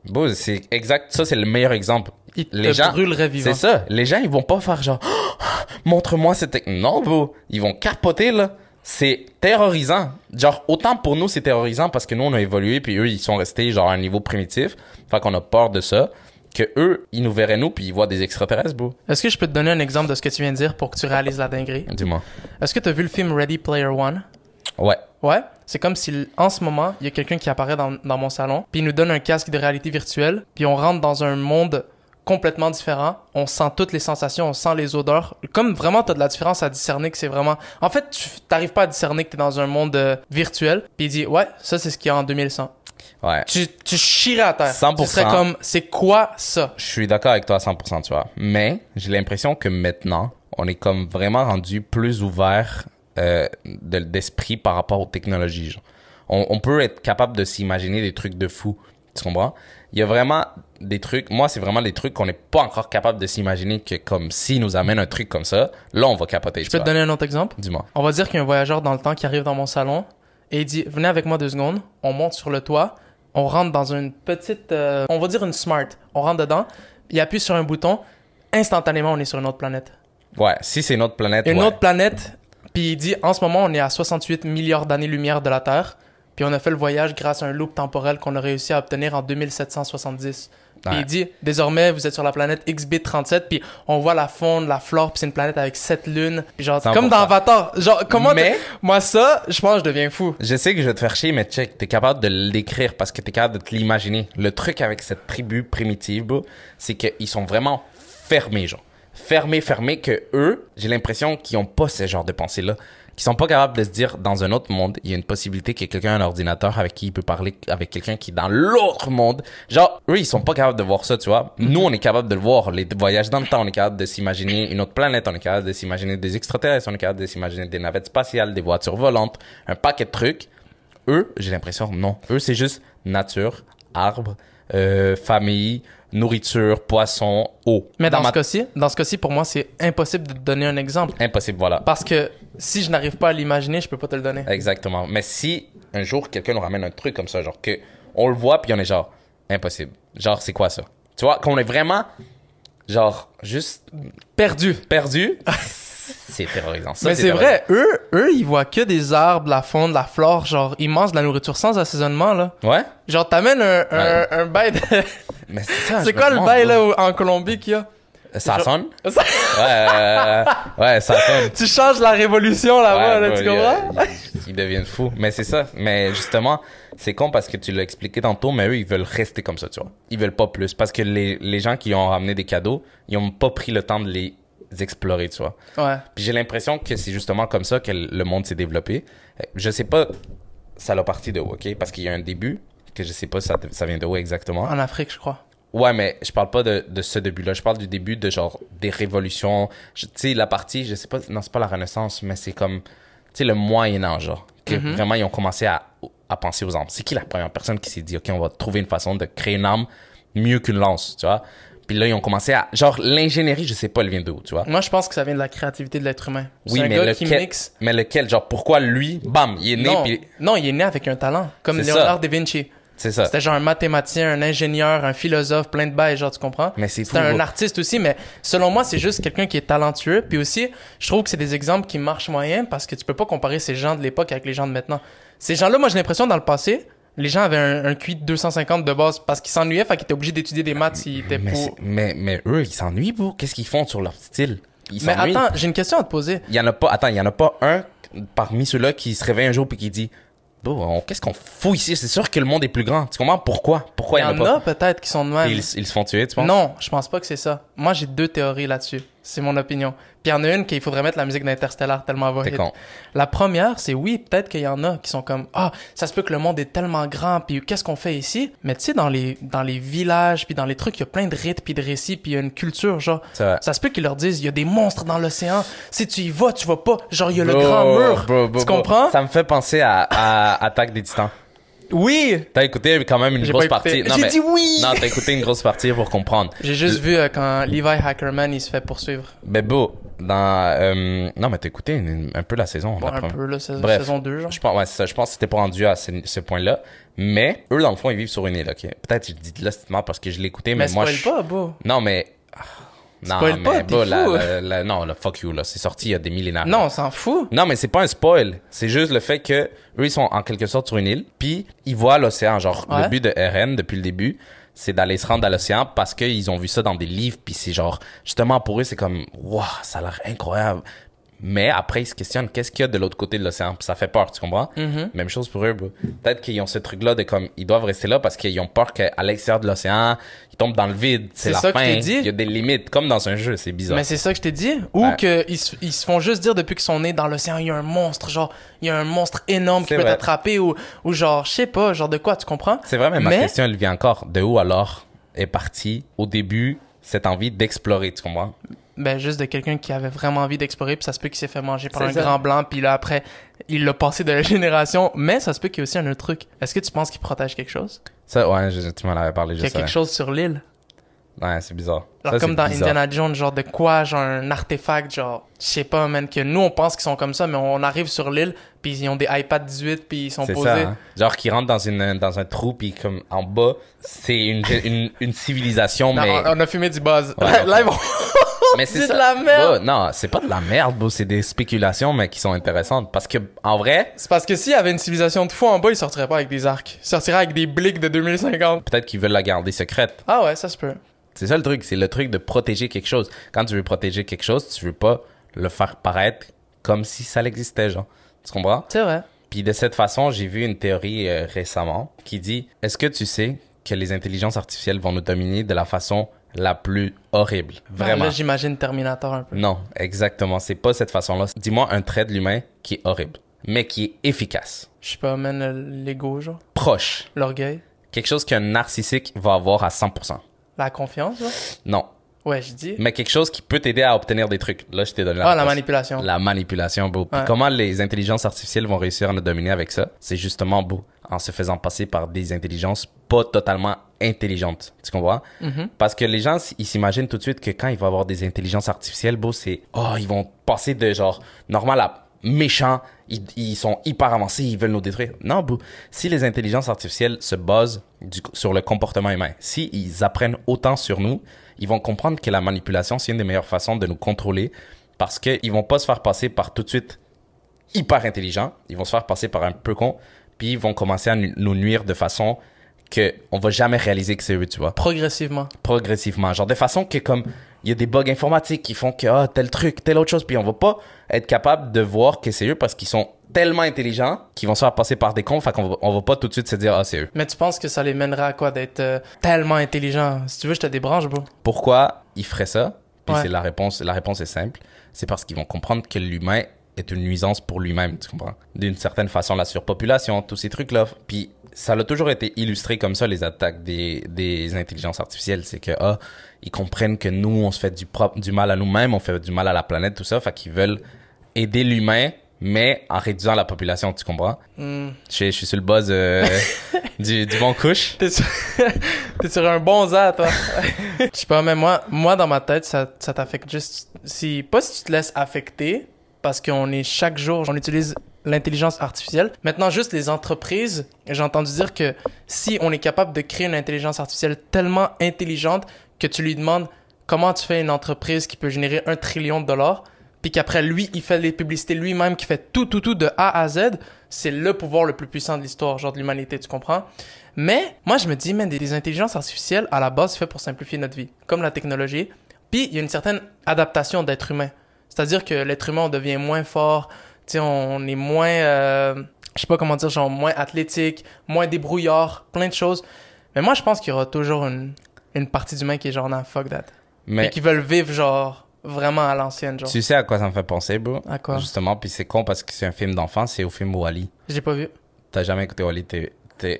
Bon, c'est exact, ça, c'est le meilleur exemple. Ils les te gens, brûleraient vivant. C'est ça. Les gens, ils vont pas faire genre, montre-moi cette Non, bro. Ils vont capoter, là. C'est terrorisant. Genre, autant pour nous, c'est terrorisant parce que nous, on a évolué, puis eux, ils sont restés, genre, à un niveau primitif. Fait qu'on a peur de ça que eux, ils nous verraient nous, puis ils voient des extraterrestres, bro. Est-ce que je peux te donner un exemple de ce que tu viens de dire pour que tu réalises la dinguerie? Dis-moi. Est-ce que tu as vu le film Ready Player One? Ouais. Ouais? C'est comme si, en ce moment, il y a quelqu'un qui apparaît dans, mon salon, puis il nous donne un casque de réalité virtuelle, puis on rentre dans un monde complètement différent. On sent toutes les sensations, on sent les odeurs. Comme vraiment, t'as de la différence à discerner que c'est vraiment. En fait, tu t'arrives pas à discerner que es dans un monde euh, virtuel. Puis il dit, ouais, ça c'est ce qu'il y a en 2100. Tu, tu chierais à terre. 100%. Tu serais comme, c'est quoi ça? Je suis d'accord avec toi à 100%, tu vois. Mais j'ai l'impression que maintenant, on est comme vraiment rendu plus ouvert euh, d'esprit par rapport aux technologies. On, peut être capable de s'imaginer des trucs de fou. Tu comprends? Il y a vraiment des trucs. Moi, c'est vraiment des trucs qu'on n'est pas encore capable de s'imaginer que, comme si nous amène un truc comme ça, là, on va capoter. Je peux te donner un autre exemple? Dis-moi. On va dire qu'il y a un voyageur dans le temps qui arrive dans mon salon et il dit Venez avec moi deux secondes, on monte sur le toit, on rentre dans une petite, euh, on va dire une smart. On rentre dedans, il appuie sur un bouton, instantanément, on est sur une autre planète. Ouais, si c'est une autre planète. Une autre planète, puis il dit, en ce moment, on est à 68 milliards d'années-lumière de la Terre, puis on a fait le voyage grâce à un loop temporel qu'on a réussi à obtenir en 2770 il dit désormais vous êtes sur la planète XB37 puis on voit la faune, la flore, puis c'est une planète avec sept lunes. genre comme dans Avatar. Genre comment mais, moi ça, je pense que je deviens fou. Je sais que je vais te faire chier mais check, t'es capable de l'écrire parce que t'es capable de te l'imaginer. Le truc avec cette tribu primitive, c'est qu'ils sont vraiment fermés genre. Fermés, fermés que eux, j'ai l'impression qu'ils ont pas ce genre de pensée là ne sont pas capables de se dire dans un autre monde, il y a une possibilité qu'il y ait quelqu'un un ordinateur avec qui il peut parler avec quelqu'un qui est dans l'autre monde. Genre, eux, ils sont pas capables de voir ça, tu vois. Mhm. Nous, on est capable de le voir. Les voyages dans le temps, on est capable de s'imaginer une autre planète, on est capable de s'imaginer des extraterrestres, on est capable de s'imaginer des navettes spatiales, des voitures volantes, un paquet de trucs. Eux, j'ai l'impression, non. Eux, c'est juste nature, arbre, euh, famille, nourriture, poisson, eau. Mais dans, ce cas-ci, dans ce cas-ci, pour moi, c'est impossible de te donner un exemple. Impossible, voilà. Parce que si je n'arrive pas à l'imaginer, je peux pas te le donner. Exactement. Mais si un jour quelqu'un nous ramène un truc comme ça, genre que on le voit puis on est genre impossible. Genre c'est quoi ça Tu vois, qu'on est vraiment genre juste perdu. Perdu. C'est terrorisant. Ça, mais c'est vrai, eux, eux, ils voient que des arbres, la faune, de la flore, genre immense, de la nourriture sans assaisonnement, là. Ouais. Genre, t'amènes un, un, un bail Mais c'est ça. C'est quoi le bail, là, en Colombie qu'il y a? Euh, ça sonne. Ouais, euh, euh, ouais, ça sonne. Tu changes la révolution là-bas, là, tu comprends? Ils, deviennent fous. Mais c'est ça. Mais justement, c'est con parce que tu l'as expliqué tantôt, mais eux, ils veulent rester comme ça, tu vois. Ils veulent pas plus. Parce que les, les gens qui ont ramené des cadeaux, ils ont pas pris le temps de les d'explorer, tu vois. Ouais. Puis j'ai l'impression que c'est justement comme ça que le monde s'est développé. Je sais pas, ça l'a parti de où, OK? Parce qu'il y a un début, que je sais pas ça, ça vient de où exactement. En Afrique, je crois. Ouais, mais je parle pas de, ce début-là. Je parle du début de genre des révolutions. Tu sais, la partie, je sais pas, non, c'est pas la Renaissance, mais c'est comme, tu sais, le Moyen-Âge, genre. Que mhm. vraiment, ils ont commencé à, à penser aux armes. C'est qui la première personne qui s'est dit, OK, on va trouver une façon de créer une arme mieux qu'une lance, tu vois? Puis là, ils ont commencé à. Genre, l'ingénierie, je sais pas, elle vient d'où, tu vois. Moi, je pense que ça vient de la créativité de l'être humain. Oui, un mais lequel. Qui mixe... Mais lequel, genre, pourquoi lui, bam, il est né. Non, pis... non il est né avec un talent, comme Leonardo da Vinci. C'est ça. C'était genre un mathématicien, un ingénieur, un philosophe, plein de bails, genre, tu comprends? Mais c'est C'était un artiste aussi, mais selon moi, c'est juste quelqu'un qui est talentueux. Puis aussi, je trouve que c'est des exemples qui marchent moyen parce que tu peux pas comparer ces gens de l'époque avec les gens de maintenant. Ces gens-là, moi, j'ai l'impression, dans le passé, les gens avaient un, QI de 250 de base parce qu'ils s'ennuyaient, fait qu'ils étaient obligés d'étudier des maths s'ils étaient mais, mais, eux, ils s'ennuient, vous. Qu'est-ce qu'ils font sur leur style? mais attends, j'ai une question à te poser. Il y en a pas, attends, il y en a pas un parmi ceux-là qui se réveille un jour puis qui dit, bon, qu'est-ce qu'on fout ici? C'est sûr que le monde est plus grand. Tu comprends pourquoi? Pourquoi il y en a pas? Il y en a, peut-être qui sont de même. Ils, se font tuer, tu penses? Non, je pense pas que c'est ça. Moi, j'ai deux théories là-dessus c'est mon opinion. Puis il y en a une qu'il faudrait mettre la musique d'Interstellar tellement va. con. La première, c'est oui, peut-être qu'il y en a qui sont comme ah, ça se peut que le monde est tellement grand puis qu'est-ce qu'on fait ici Mais tu sais dans les dans les villages puis dans les trucs, il y a plein de rites puis de récits puis il y a une culture genre. Ça se peut qu'ils leur disent il y a des monstres dans l'océan, si tu y vas, tu vas pas, genre il y a le grand mur. tu comprends Ça me fait penser à, à Attaque des Titans. Oui! T'as écouté quand même une grosse partie. J'ai dit oui! Non, t'as écouté une grosse partie pour comprendre. J'ai juste vu euh, quand Levi Hackerman, il se fait poursuivre. mais beau, dans... Euh, non, mais t'as écouté un peu la saison. un peu, la saison, 2, genre. Je pense, ouais, je pense que c'était pas rendu à ce, point-là. Mais eux, dans le fond, ils vivent sur une île, OK? Peut-être que je dis là, parce que je l'ai mais, mais moi... je... pas, Non, mais... Ah, non, pas, La, non, le fuck you, là. C'est sorti il y a des millénaires. Non, on s'en fout. Non, mais c'est pas un spoil. C'est juste le fait que eux, ils sont en quelque sorte sur une île, puis ils voient l'océan. Genre, le but de RN depuis le début, c'est d'aller se rendre à l'océan parce qu'ils ont vu ça dans des livres, puis c'est genre, justement pour eux, c'est comme, waouh, ça a l'air incroyable. Mais après, ils se questionnent qu'est-ce qu'il y a de l'autre côté de l'océan. Ça fait peur, tu comprends? Mhm. Même chose pour eux, Peut-être qu'ils ont ce truc-là de comme, ils doivent rester là parce qu'ils ont peur qu'à l'extérieur de l'océan, ils tombent dans le vide. C'est la ça fin. dit. Il y a des limites, comme dans un jeu, c'est bizarre. Mais c'est ça que je t'ai dit. Ou que qu'ils ils se font juste dire depuis qu'ils sont nés dans l'océan, il y a un monstre, genre, il y a un monstre énorme qui peut t'attraper ou, ou genre, je sais pas, genre de quoi, tu comprends? C'est vrai, mais, mais ma question, elle vient encore. De où alors est partie au début cette envie d'explorer, tu comprends? ben juste de quelqu'un qui avait vraiment envie d'explorer puis ça se peut qu'il s'est fait manger par un grand blanc puis là après il l'a passé de la génération mais ça se peut qu'il y ait aussi un autre truc est-ce que tu penses qu'il protège quelque chose ça ouais tu m'en avais parlé juste il y a quelque chose sur l'île ouais c'est bizarre genre comme dans Indiana Jones genre de quoi genre un artefact genre je sais pas man que nous on pense qu'ils sont comme ça mais on arrive sur l'île puis ils ont des iPad 18 puis ils sont posés hein. genre qui rentrent dans une dans un trou puis comme en bas c'est une, une, civilisation mais on a fumé du buzz mais c'est de la merde. non, c'est pas de la merde, bro. C'est des spéculations, mais qui sont intéressantes. Parce que, en vrai. C'est parce que s'il y avait une civilisation de fou en bas, il sortirait pas avec des arcs. Ils sortiraient avec des blicks de 2050. Peut-être qu'ils veulent la garder secrète. Ah ouais, ça se peut. C'est ça le truc. C'est le truc de protéger quelque chose. Quand tu veux protéger quelque chose, tu veux pas le faire paraître comme si ça l'existait, genre. Tu comprends? C'est vrai. Puis de cette façon, j'ai vu une théorie euh, récemment qui dit Est-ce que tu sais que les intelligences artificielles vont nous dominer de la façon la plus horrible. Vraiment. là, j'imagine Terminator un peu. Non, exactement. C'est pas cette façon-là. Dis-moi un trait de l'humain qui est horrible, mais qui est efficace. Je sais pas, même l'ego, genre. Proche. L'orgueil. Quelque chose qu'un narcissique va avoir à 100%. La confiance, là? Non. Ouais, je dis. Mais quelque chose qui peut t'aider à obtenir des trucs. Là, je t'ai donné la Ah, la manipulation. La manipulation, beau. comment les intelligences artificielles vont réussir à nous dominer avec ça? C'est justement beau. En se faisant passer par des intelligences pas totalement intelligentes. Tu comprends? Mhm. Parce que les gens, ils s'imaginent tout de suite que quand ils va avoir des intelligences artificielles, beau, c'est, oh, ils vont passer de genre normal à méchant. Ils, sont hyper avancés, ils veulent nous détruire. Non, beau. si les intelligences artificielles se basent sur le comportement humain, si apprennent autant sur nous, ils vont comprendre que la manipulation, c'est une des meilleures façons de nous contrôler parce qu'ils vont pas se faire passer par tout de suite hyper intelligent, ils vont se faire passer par un peu con, puis ils vont commencer à nous nuire de façon qu'on va jamais réaliser que c'est eux, tu vois. Progressivement. Progressivement. Genre de façon que comme il y a des bugs informatiques qui font que ah, tel truc, telle autre chose, puis on va pas être capable de voir que c'est eux parce qu'ils sont tellement intelligents qu'ils vont se faire passer par des cons, fait qu'on va, on va pas tout de suite se dire ah c'est eux. Mais tu penses que ça les mènera à quoi d'être euh, tellement intelligents? Si tu veux, je te débranche, bro. Pourquoi ils feraient ça Puis c'est la réponse, la réponse est simple, c'est parce qu'ils vont comprendre que l'humain est une nuisance pour lui-même, tu comprends D'une certaine façon, la surpopulation, tous ces trucs-là. Puis ça l'a toujours été illustré comme ça, les attaques des, des intelligences artificielles. C'est que, ah, ils comprennent que nous, on se fait du, propre, du mal à nous-mêmes, on fait du mal à la planète, tout ça. Fait qu'ils veulent aider l'humain, mais en réduisant la population, tu comprends? Hmm. Je, suis sur le buzz euh, du, du, bon couche. T'es sur... un bon zat, toi. je sais pas, mais moi, moi, dans ma tête, ça, ça t'affecte juste... Si... Pas si tu te laisses affecter, parce qu'on est chaque jour, on utilise l'intelligence artificielle. Maintenant, juste les entreprises, j'ai entendu dire que si on est capable de créer une intelligence artificielle tellement intelligente que tu lui demandes comment tu fais une entreprise qui peut générer un trillion de dollars, puis qu'après lui, il fait les publicités lui-même, qui fait tout, tout, tout de A à Z, c'est le pouvoir le plus puissant de l'histoire, genre de l'humanité, tu comprends? Mais moi, je me dis, mais des, intelligences artificielles, à la base, c'est fait pour simplifier notre vie, comme la technologie. Puis, il y a une certaine adaptation d'être humain. C'est-à-dire que l'être humain, devient moins fort, on est moins, euh, je sais pas comment dire, genre moins athlétique, moins débrouillard, plein de choses. Mais moi, je pense qu'il y aura toujours une, une partie mec qui est genre, dans « fuck that. Mais... qui veulent vivre, genre, vraiment à l'ancienne, genre. Tu sais à quoi ça me fait penser, bro? À quoi? Justement, puis c'est con parce que c'est un film d'enfant, c'est au film Wally. J'ai pas vu. T'as jamais écouté Wally, t'es...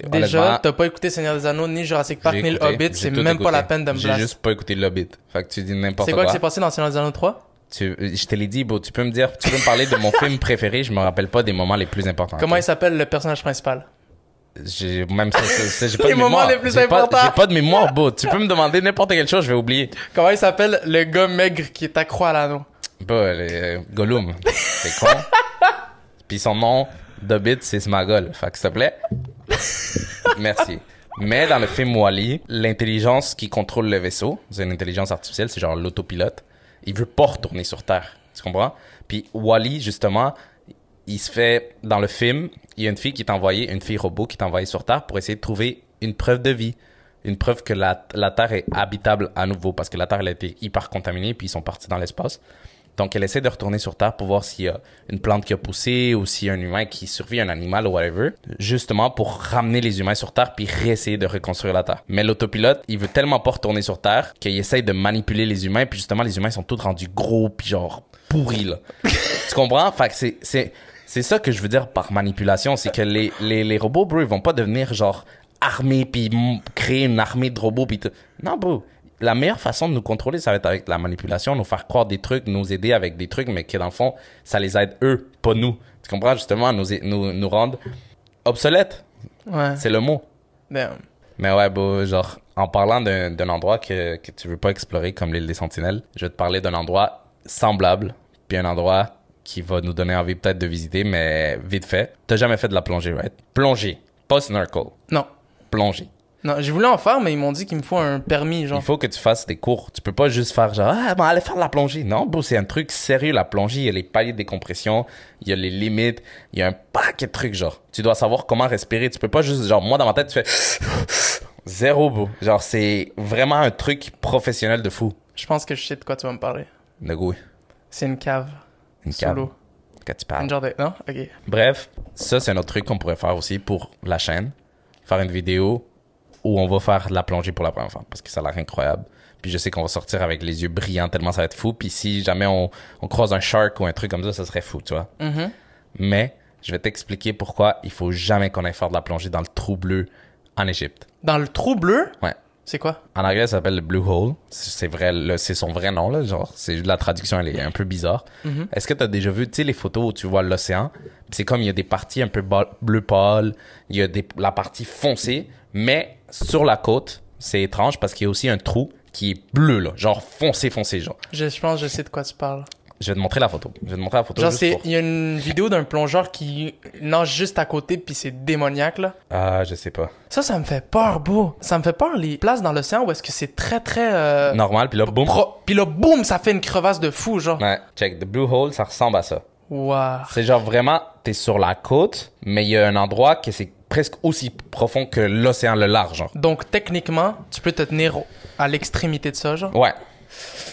Déjà, t'as pas écouté Seigneur des Anneaux, ni Jurassic Park, ni le Hobbit, c'est même pas la peine de me J'ai juste pas écouté le Hobbit. Fait que tu dis n'importe quoi. C'est quoi qui s'est passé dans Seigneur des Anneaux 3? je te l'ai dit, bro, tu peux me dire, tu peux me parler de mon film préféré, je me rappelle pas des moments les plus importants. Comment il s'appelle le personnage principal? J'ai même j'ai pas les de moments mémoire. les plus importants. Pas, j'ai pas de mémoire, bro. Tu peux me demander n'importe quelle chose, je vais oublier. Comment il s'appelle le gars maigre qui est accro à l'anneau? il euh, euh, Gollum. C'est con. Puis son nom d'obit, c'est Smagol. Fait que s'il te plaît. Merci. Mais dans le film Wally, l'intelligence qui contrôle le vaisseau, c'est une intelligence artificielle, c'est genre l'autopilote. Il veut pas retourner sur Terre. Tu comprends? Puis Wally, justement, il se fait, dans le film, il y a une fille qui est envoyée, une fille robot qui est envoyée sur Terre pour essayer de trouver une preuve de vie. Une preuve que la, la Terre est habitable à nouveau parce que la Terre, elle a été hyper contaminée puis ils sont partis dans l'espace. Donc, elle essaie de retourner sur Terre pour voir s'il y a une plante qui a poussé ou s'il y a un humain qui survit, un animal ou whatever, justement pour ramener les humains sur Terre puis réessayer de reconstruire la Terre. Mais l'autopilote, il veut tellement pas retourner sur Terre qu'il essaie de manipuler les humains puis justement, les humains sont tous rendus gros puis genre pourris, là. tu comprends? Fait c'est, c'est, c'est ça que je veux dire par manipulation, c'est que les, les, les robots, bro, ils vont pas devenir genre armés puis créer une armée de robots puis non bro la meilleure façon de nous contrôler, ça va être avec la manipulation, nous faire croire des trucs, nous aider avec des trucs, mais que dans le fond, ça les aide eux, pas nous. Tu comprends justement, nous, nous, nous rendre obsolètes. Ouais. C'est le mot. Ben, mais ouais, bon, genre, en parlant d'un endroit que, que tu veux pas explorer comme l'île des Sentinelles, je vais te parler d'un endroit semblable, puis un endroit qui va nous donner envie peut-être de visiter, mais vite fait. T'as jamais fait de la plongée, right? Plongée, pas snorkel. Non. Plongée. Non, j'ai voulu en faire, mais ils m'ont dit qu'il me faut un permis, genre. Il faut que tu fasses des cours. Tu peux pas juste faire genre, ah, ben, allez faire la plongée. Non, bro, c'est un truc sérieux, la plongée. Il y a les paliers de décompression, il y a les limites, il y a un paquet de trucs, genre. Tu dois savoir comment respirer. Tu peux pas juste, genre, moi, dans ma tête, tu fais zéro, beau. » Genre, c'est vraiment un truc professionnel de fou. Je pense que je sais de quoi tu vas me parler. De goût. C'est une cave. Une cave. Quand tu parles. Une genre Non? OK. Bref, ça, c'est un autre truc qu'on pourrait faire aussi pour la chaîne. Faire une vidéo où on va faire la plongée pour la première fois parce que ça a l'air incroyable. Puis je sais qu'on va sortir avec les yeux brillants tellement ça va être fou. Puis si jamais on, croise un shark ou un truc comme ça, ça serait fou, tu vois. Mm-hmm. Mais je vais t'expliquer pourquoi il faut jamais qu'on aille faire de la plongée dans le trou bleu en Égypte. Dans le trou bleu? Ouais. C'est quoi? En anglais, ça s'appelle le Blue Hole. C'est vrai, c'est son vrai nom, là. Genre, c'est la traduction, elle est un peu bizarre. Mm-hmm. Est-ce que tu as déjà vu, tu sais, les photos où tu vois l'océan? C'est comme il y a des parties un peu bleu pâle, il y a la partie foncée, mais sur la côte, c'est étrange parce qu'il y a aussi un trou qui est bleu, là, genre foncé, foncé, genre. Je, je pense, je sais de quoi tu parles. Je vais te montrer la photo. Je vais te montrer la photo. Genre, il y a une vidéo d'un plongeur qui nage juste à côté, puis c'est démoniaque, là. Ah, je sais pas. Ça, ça me fait peur, beau. Ça me fait peur, les places dans l'océan où est-ce que c'est très, très. Euh, Normal, puis là, boum. Puis là, boum, ça fait une crevasse de fou, genre. Ouais, check. The Blue Hole, ça ressemble à ça. Waouh. C'est genre vraiment, t'es sur la côte, mais il y a un endroit que c'est presque aussi profond que l'océan le large. Donc techniquement, tu peux te tenir à l'extrémité de ça, genre? Ouais.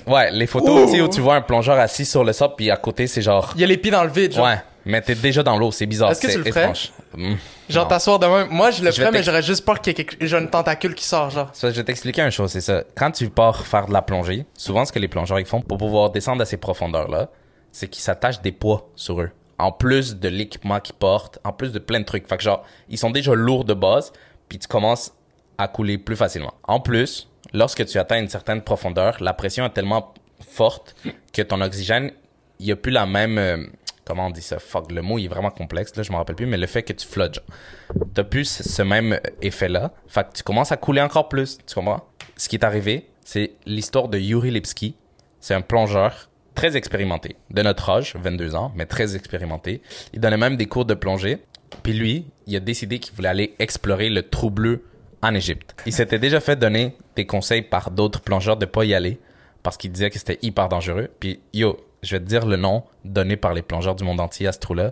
Ouais, les photos aussi où tu vois un plongeur assis sur le sol, puis à côté c'est genre. Il y a les pieds dans le vide. Genre. Ouais, mais t'es déjà dans l'eau, c'est bizarre. Est-ce que tu le ferais? Hmm. genre t'asseoir demain. Moi je le ferais, mais j'aurais juste peur qu'il y ait une tentacule qui sort genre. je vais t'expliquer une chose, c'est ça. Quand tu pars faire de la plongée, souvent ce que les plongeurs ils font pour pouvoir descendre à ces profondeurs là, c'est qu'ils s'attachent des poids sur eux en plus de l'équipement qu'ils portent, en plus de plein de trucs. Fait que genre, ils sont déjà lourds de base, puis tu commences à couler plus facilement. En plus, lorsque tu atteins une certaine profondeur, la pression est tellement forte que ton oxygène, il n'y a plus la même... Euh, comment on dit ça? Fuck, le mot est vraiment complexe, là, je me rappelle plus, mais le fait que tu flottes, tu n'as plus ce même euh, effet-là. Fait que tu commences à couler encore plus, tu comprends? Ce qui est arrivé, c'est l'histoire de Yuri Lipski. C'est un plongeur très expérimenté, de notre âge, 22 ans, mais très expérimenté. Il donnait même des cours de plongée. Puis lui, il a décidé qu'il voulait aller explorer le trou bleu en Égypte. Il s'était déjà fait donner des conseils par d'autres plongeurs de pas y aller parce qu'il disait que c'était hyper dangereux. Puis yo, je vais te dire le nom donné par les plongeurs du monde entier à ce trou-là.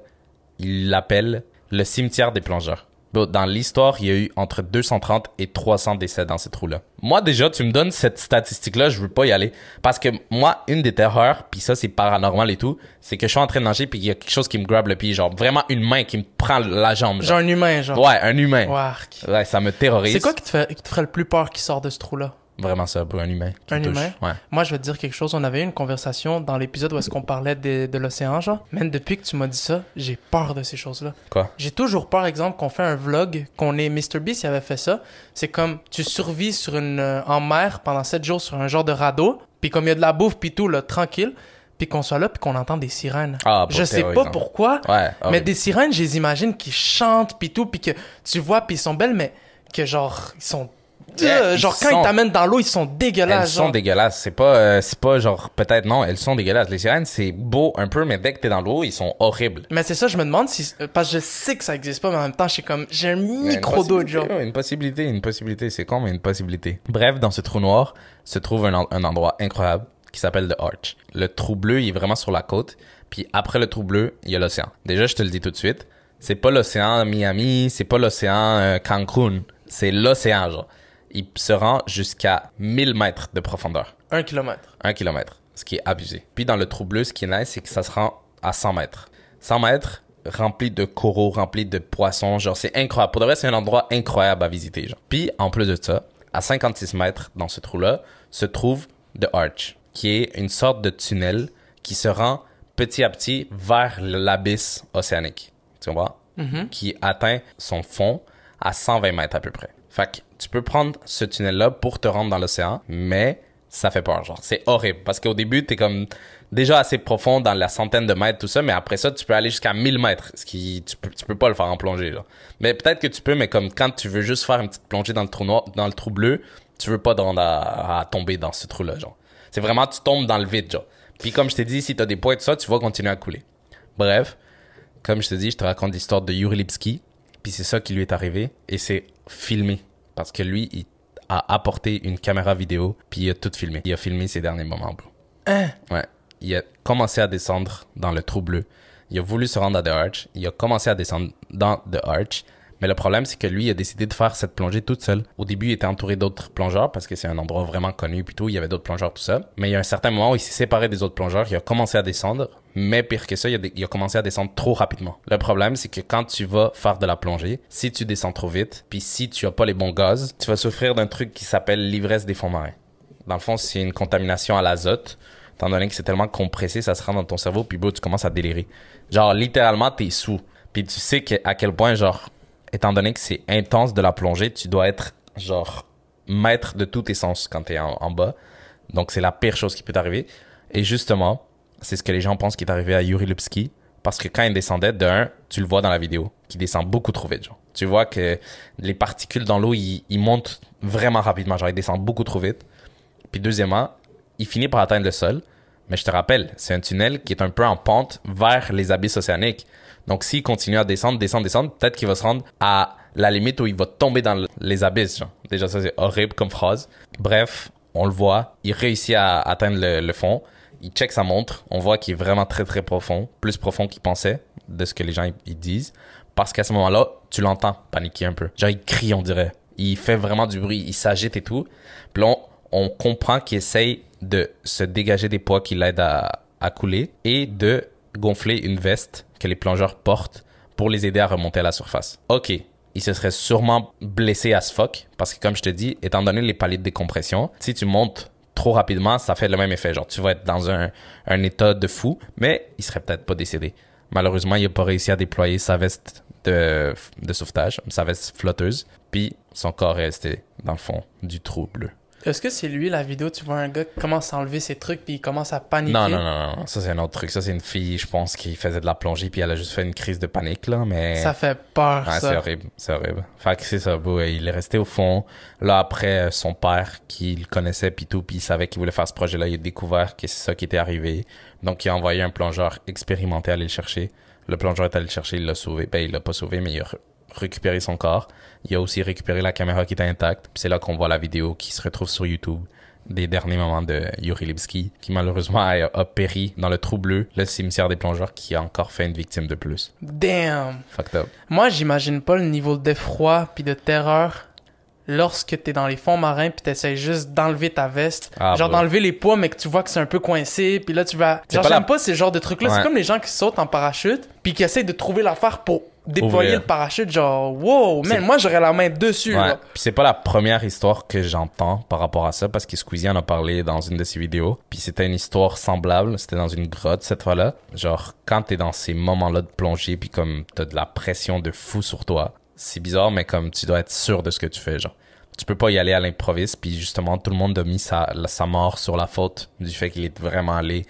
Il l'appelle le cimetière des plongeurs. Dans l'histoire, il y a eu entre 230 et 300 décès dans ce trou là Moi, déjà, tu me donnes cette statistique-là, je veux pas y aller. Parce que moi, une des terreurs, puis ça, c'est paranormal et tout, c'est que je suis en train de nager, puis il y a quelque chose qui me grabe le pied, genre vraiment une main qui me prend la jambe. Genre, un humain, genre. Ouais, un humain. Ouais, ça me terrorise. C'est quoi qui te, qui te ferait le plus peur qui sort de ce trou-là? vraiment ça pour un humain. Un humain. Ouais. Moi, je veux te dire quelque chose. On avait eu une conversation dans l'épisode où est-ce qu'on parlait de, de l'océan, genre. Même depuis que tu m'as dit ça, j'ai peur de ces choses-là. Quoi? J'ai toujours peur, exemple, qu'on fait un vlog, qu'on est Mr. Beast, il avait fait ça. C'est comme tu survis sur une, euh, en mer pendant sept jours sur un genre de radeau, puis comme il y a de la bouffe, puis tout, là, tranquille puis qu'on soit là, puis qu'on entend des sirènes. Ah, je sais pas pourquoi, ouais, ah mais des sirènes, je les imagine qui chantent, puis tout, puis que tu vois, puis ils sont belles, mais que genre, ils sont eh, euh, genre quand ils t'amènent dans l'eau, ils sont dégueulasses. Elles sont dégueulasses. C'est pas, euh, c'est pas genre peut-être non, elles sont dégueulasses. Les sirènes c'est beau un peu, mais dès que t'es dans l'eau, ils sont horribles. Mais c'est ça, je me demande si euh, parce que je sais que ça existe pas, mais en même temps, j'ai comme j'ai un micro d'eau, genre. Une possibilité, une possibilité, c'est con mais une possibilité. Bref, dans ce trou noir se trouve un, endroit incroyable qui s'appelle The Arch. Le trou bleu, il est vraiment sur la côte, puis après le trou bleu, il y a l'océan. Déjà, je te le dis tout de suite, c'est pas l'océan Miami, c'est pas l'océan Cancun, c'est l'océan genre il se rend jusqu'à 1000 mètres de profondeur. Un kilomètre. Un kilomètre, ce qui est abusé. Puis dans le trou bleu, ce qui est nice, c'est que ça se rend à 100 mètres. 100 mètres rempli de coraux, rempli de poissons, genre c'est incroyable. Pour de vrai, c'est un endroit incroyable à visiter. Puis en plus de ça, à 56 mètres dans ce trou-là, se trouve The Arch, qui est une sorte de tunnel qui se rend petit à petit vers l'abysse océanique, tu comprends? Mm-hmm. Qui atteint son fond à 120 mètres à peu près. Fait tu peux prendre ce tunnel-là pour te rendre dans l'océan, mais ça fait peur, genre. C'est horrible. Parce qu'au début, t'es comme déjà assez profond dans la centaine de mètres, tout ça, mais après ça, tu peux aller jusqu'à 1000 mètres, ce qui, tu peux, pas le faire en plongée, Mais peut-être que tu peux, mais comme quand tu veux juste faire une petite plongée dans le trou dans le trou bleu, tu veux pas te à, tomber dans ce trou-là, C'est vraiment, tu tombes dans le vide, genre. Puis comme je t'ai dit, si t'as des poids et tout ça, tu vas continuer à couler. Bref, comme je te dis, je te raconte l'histoire de Yuri Lipski, puis c'est ça qui lui est arrivé, et c'est filmé parce que lui, il a apporté une caméra vidéo, puis il a tout filmé. Il a filmé ses derniers moments, hein? Ouais. Il a commencé à descendre dans le trou bleu. Il a voulu se rendre à The Arch. Il a commencé à descendre dans The Arch. Mais le problème, c'est que lui il a décidé de faire cette plongée toute seule. Au début, il était entouré d'autres plongeurs parce que c'est un endroit vraiment connu. Puis tout, il y avait d'autres plongeurs tout seul. Mais il y a un certain moment où il s'est séparé des autres plongeurs. Il a commencé à descendre. Mais pire que ça, il a, commencé à descendre trop rapidement. Le problème, c'est que quand tu vas faire de la plongée, si tu descends trop vite, puis si tu as pas les bons gaz, tu vas souffrir d'un truc qui s'appelle l'ivresse des fonds marins. Dans le fond, c'est une contamination à l'azote étant donné que c'est tellement compressé, ça se rend dans ton cerveau, puis beau tu commences à délirer. Genre, littéralement, t'es sous. Puis tu sais que, à quel point, genre, étant donné que c'est intense de la plongée, tu dois être, genre, maître de tout tes sens quand t'es es en bas. Donc, c'est la pire chose qui peut t'arriver. Et justement, c'est ce que les gens pensent qui est arrivé à Yuri Lipski. Parce que quand il descendait, d'un, tu le vois dans la vidéo, qui descend beaucoup trop vite. Tu vois que les particules dans l'eau, ils, montent vraiment rapidement. Genre, ils descendent beaucoup trop vite. Puis deuxièmement, il finit par atteindre le sol. Mais je te rappelle, c'est un tunnel qui est un peu en pente vers les abysses océaniques. Donc s'il continue à descendre, descendre, descendre, peut-être qu'il va se rendre à la limite où il va tomber dans les abysses. Déjà, ça, c'est horrible comme phrase. Bref, on le voit, il réussit à atteindre le fond il check sa montre, on voit qu'il est vraiment très très profond, plus profond qu'il pensait de ce que les gens ils disent, parce qu'à ce moment-là, tu l'entends paniquer un peu. Genre il crie, on dirait. Il fait vraiment du bruit, il s'agite et tout. Puis on, comprend qu'il essaye de se dégager des poids qui l'aident à, couler et de gonfler une veste que les plongeurs portent pour les aider à remonter à la surface. Ok, il se serait sûrement blessé à ce fuck parce que comme je te dis, étant donné les palettes de décompression, si tu montes trop rapidement, ça fait le même effet. Genre, tu vas être dans un, état de fou, mais il serait peut-être pas décédé. Malheureusement, il n'a pas réussi à déployer sa veste de, de sauvetage, sa veste flotteuse, puis son corps est resté dans le fond du trou bleu. Est-ce que c'est lui la vidéo tu vois un gars qui commence à enlever ses trucs puis il commence à paniquer Non non non, non. ça c'est un autre truc, ça c'est une fille je pense qui faisait de la plongée puis elle a juste fait une crise de panique là mais Ça fait peur ouais, c'est horrible, c'est horrible. Fait que c'est ça, il est resté au fond là après euh, son père qui le connaissait puis tout puis il savait qu'il voulait faire ce projet là, il a découvert que c'est ça qui était arrivé. Donc il a envoyé un plongeur expérimenté aller le chercher. Le plongeur est allé le chercher, il l'a sauvé. Ben il l'a pas sauvé mais il a récupéré son corps. Il a aussi récupéré la caméra qui était intacte. C'est là qu'on voit la vidéo qui se retrouve sur YouTube des derniers moments de Yuri Lipski, qui malheureusement a, péri dans le trou bleu, le cimetière des plongeurs, qui a encore fait une victime de plus. Damn! Fucked up. Moi, j'imagine pas le niveau d'effroi puis de terreur lorsque t'es dans les fonds marins puis t'essayes juste d'enlever ta veste. Ah, genre d'enlever les poids, mais que tu vois que c'est un peu coincé puis là tu vas. Genre, j'aime la... pas ces genre de trucs-là. C'est comme les gens qui sautent en parachute puis qui essayent de trouver l'affaire pour déployer le parachute, genre, wow, mais moi j'aurais la main dessus. c'est pas la première histoire que j'entends par rapport à ça, parce que Squeezie en a parlé dans une de ses vidéos. Puis c'était une histoire semblable, c'était dans une grotte cette fois-là. Genre, quand t'es dans ces moments-là de plongée, puis comme t'as de la pression de fou sur toi, c'est bizarre, mais comme tu dois être sûr de ce que tu fais, genre. Tu peux pas y aller à l'improviste, puis justement, tout le monde a mis sa, sa mort sur la faute du fait qu'il est vraiment allé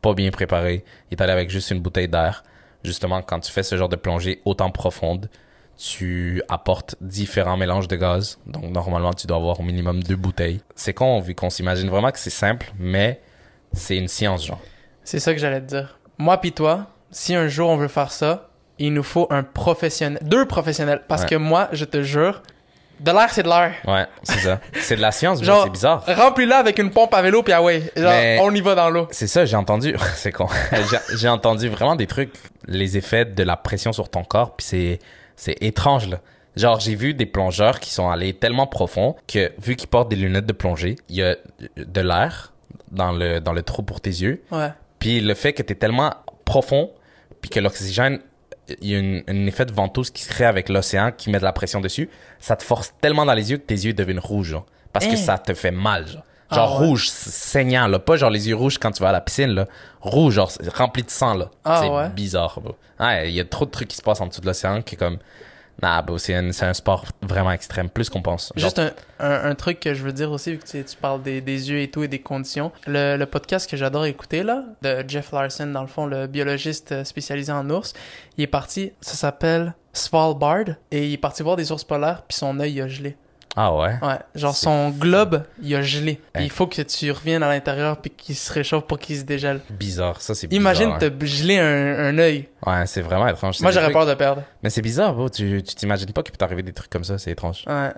pas bien préparé. Il est allé avec juste une bouteille d'air justement, quand tu fais ce genre de plongée autant profonde, tu apportes différents mélanges de gaz. Donc, normalement, tu dois avoir au minimum deux bouteilles. C'est con, vu qu'on s'imagine vraiment que c'est simple, mais c'est une science, genre. C'est ça que j'allais te dire. Moi puis toi, si un jour on veut faire ça, il nous faut un professionnel, deux professionnels. Parce que moi, je te jure, de l'air, c'est de l'air. Ouais, c'est ça. c'est de la science, mais c'est bizarre. Remplis-la avec une pompe à vélo, puis ah ouais, genre, on y va dans l'eau. C'est ça, j'ai entendu. c'est con. j'ai entendu vraiment des trucs, les effets de la pression sur ton corps, puis c'est, c'est étrange, là. Genre, j'ai vu des plongeurs qui sont allés tellement profond que, vu qu'ils portent des lunettes de plongée, il y a de l'air dans le, dans le trou pour tes yeux. Ouais. Puis le fait que t'es tellement profond, puis que l'oxygène il y a une, un effet de ventouse qui se crée avec l'océan qui met de la pression dessus. Ça te force tellement dans les yeux que tes yeux deviennent rouges, parce que eh. ça te fait mal. Genre, ah rouge, saignant, là. Pas genre les yeux rouges quand tu vas à la piscine, là. Rouge, genre rempli de sang, ah c'est bizarre. il y a trop de trucs qui se passent en dessous de l'océan qui est comme bah bro, c'est un sport vraiment extrême, plus qu'on pense. Juste un, un, truc que je veux dire aussi, vu que tu, parles des, yeux et tout et des conditions. Le, le podcast que j'adore écouter, là, de Jeff Larson, dans le fond, le biologiste euh, spécialisé en ours, il est parti, ça s'appelle Svalbard, et il est parti voir des ours polaires, puis son œil a gelé. Ah ouais? Ouais. Genre son globe, il a gelé. Il faut que tu reviennes à l'intérieur puis qu'il se réchauffe pour qu'il se dégèle. Bizarre, ça c'est bizarre. Imagine te geler un, un œil. Ouais, c'est vraiment étrange. Moi j'aurais peur de perdre. Mais c'est bizarre, bro. Tu t'imagines pas qu'il peut t'arriver des trucs comme ça, c'est étrange. Ouais.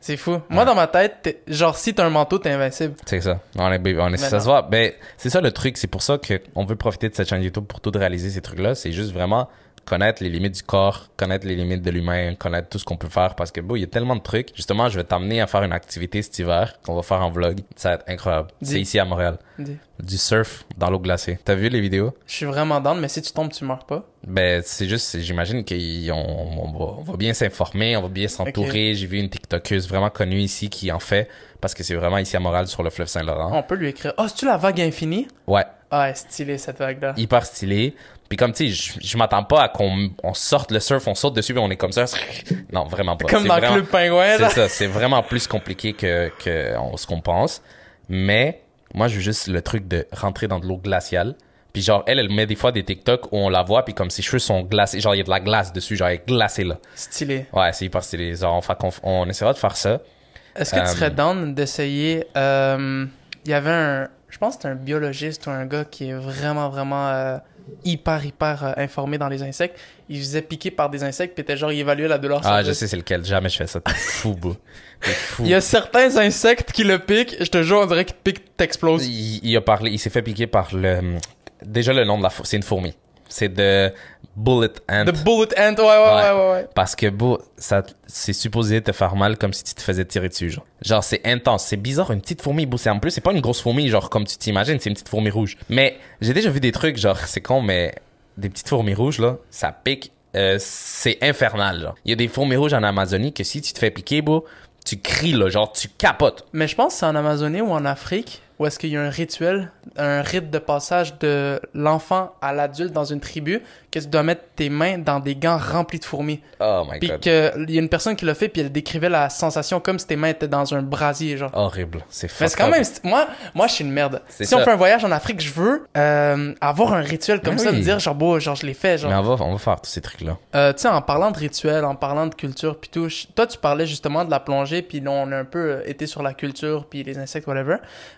C'est fou. Moi dans ma tête, genre si t'as un manteau, t'es invincible. C'est ça. On est, on est, ben ça se voit. Ben, c'est ça le truc. C'est pour ça qu'on veut profiter de cette chaîne YouTube pour tout réaliser ces trucs-là. C'est juste vraiment connaître les limites du corps, connaître les limites de l'humain, connaître tout ce qu'on peut faire parce que, bon, il y a tellement de trucs. Justement, je vais t'amener à faire une activité cet hiver qu'on va faire en vlog. Ça va être incroyable. C'est ici à Montréal. Du surf dans l'eau glacée. T'as vu les vidéos? Je suis vraiment dans mais si tu tombes, tu meurs pas. Ben, c'est juste, j'imagine qu'on va, bien s'informer, on va bien s'entourer. J'ai vu une TikTokuse vraiment connue ici qui en fait parce que c'est vraiment ici à Montréal sur le fleuve Saint-Laurent. On peut lui écrire. Oh, c'est-tu la vague infinie? Ouais. Ah, stylé cette vague-là. Hyper stylé. Puis comme, tu sais, je m'attends pas à qu'on on sorte le surf, on saute dessus, puis on est comme ça. Non, vraiment pas. Comme dans le Club Pingouin, C'est ça, c'est vraiment plus compliqué que, que on, ce qu'on pense. Mais moi, je veux juste le truc de rentrer dans de l'eau glaciale. Puis genre, elle, elle met des fois des TikTok où on la voit, puis comme ses cheveux sont glacés, genre il y a de la glace dessus, genre elle est glacée là. Stylé. Ouais, c'est hyper stylé. Genre, on, on, essaiera de faire ça. Est-ce que tu serais euh, down d'essayer... Euh, il y avait un... Je pense que c'était un biologiste ou un gars qui est vraiment, vraiment... Euh, hyper, hyper euh, informé dans les insectes. Il faisait piquer par des insectes, puis était genre, il évaluait la douleur. Ah, je sais c'est lequel. Jamais je fais ça. T'es fou, fou. Il y a certains insectes qui le piquent. Je te jure, on dirait qu'il te pique, t'explose. Il, a parlé, il s'est fait piquer par le, déjà le nom de la fourmi. C'est une fourmi. C'est de Bullet Ant. de Bullet Ant, ouais, ouais, ouais, ouais. Parce que ça, c'est supposé te faire mal comme si tu te faisais tirer dessus, genre. Genre, c'est intense. C'est bizarre, une petite fourmi, c'est en plus, c'est pas une grosse fourmi, genre, comme tu t'imagines, c'est une petite fourmi rouge. Mais j'ai déjà vu des trucs, genre, c'est con, mais des petites fourmis rouges, là, ça pique. Euh, c'est infernal, genre. Il y a des fourmis rouges en Amazonie que si tu te fais piquer, beau, tu cries, là, genre, tu capotes. Mais je pense que c'est en Amazonie ou en Afrique où est-ce qu'il y a un rituel, un rite de passage de l'enfant à l'adulte dans une tribu, que tu dois mettre tes mains dans des gants remplis de fourmis. Oh my puis qu'il y a une personne qui l'a fait, puis elle décrivait la sensation comme si tes mains étaient dans un brasier, genre. Horrible, c'est fou. Mais quand même, moi, moi, je suis une merde. Si on fait un voyage en Afrique, je veux euh, avoir un rituel comme ben ça, me dire genre, bon, genre, je l'ai fait, genre. Mais on va, on va faire tous ces trucs-là. Euh, tu sais, en parlant de rituel, en parlant de culture, puis tout, toi, tu parlais justement de la plongée, puis on a un peu euh, été sur la culture, puis les insectes, whatever.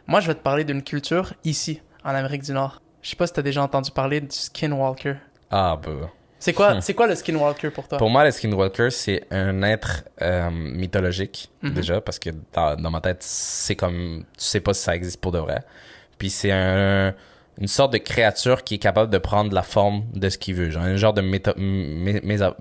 Moi, je de parler d'une culture ici, en Amérique du Nord. Je sais pas si t'as déjà entendu parler du skinwalker. Ah, bah. C'est quoi, c'est quoi le skinwalker pour toi? Pour moi, le skinwalker, c'est un être euh, mythologique, mhm. déjà, parce que dans, ma tête, c'est comme. Tu sais pas si ça existe pour de vrai. Puis c'est un, une sorte de créature qui est capable de prendre la forme de ce qu'il veut. Genre un genre de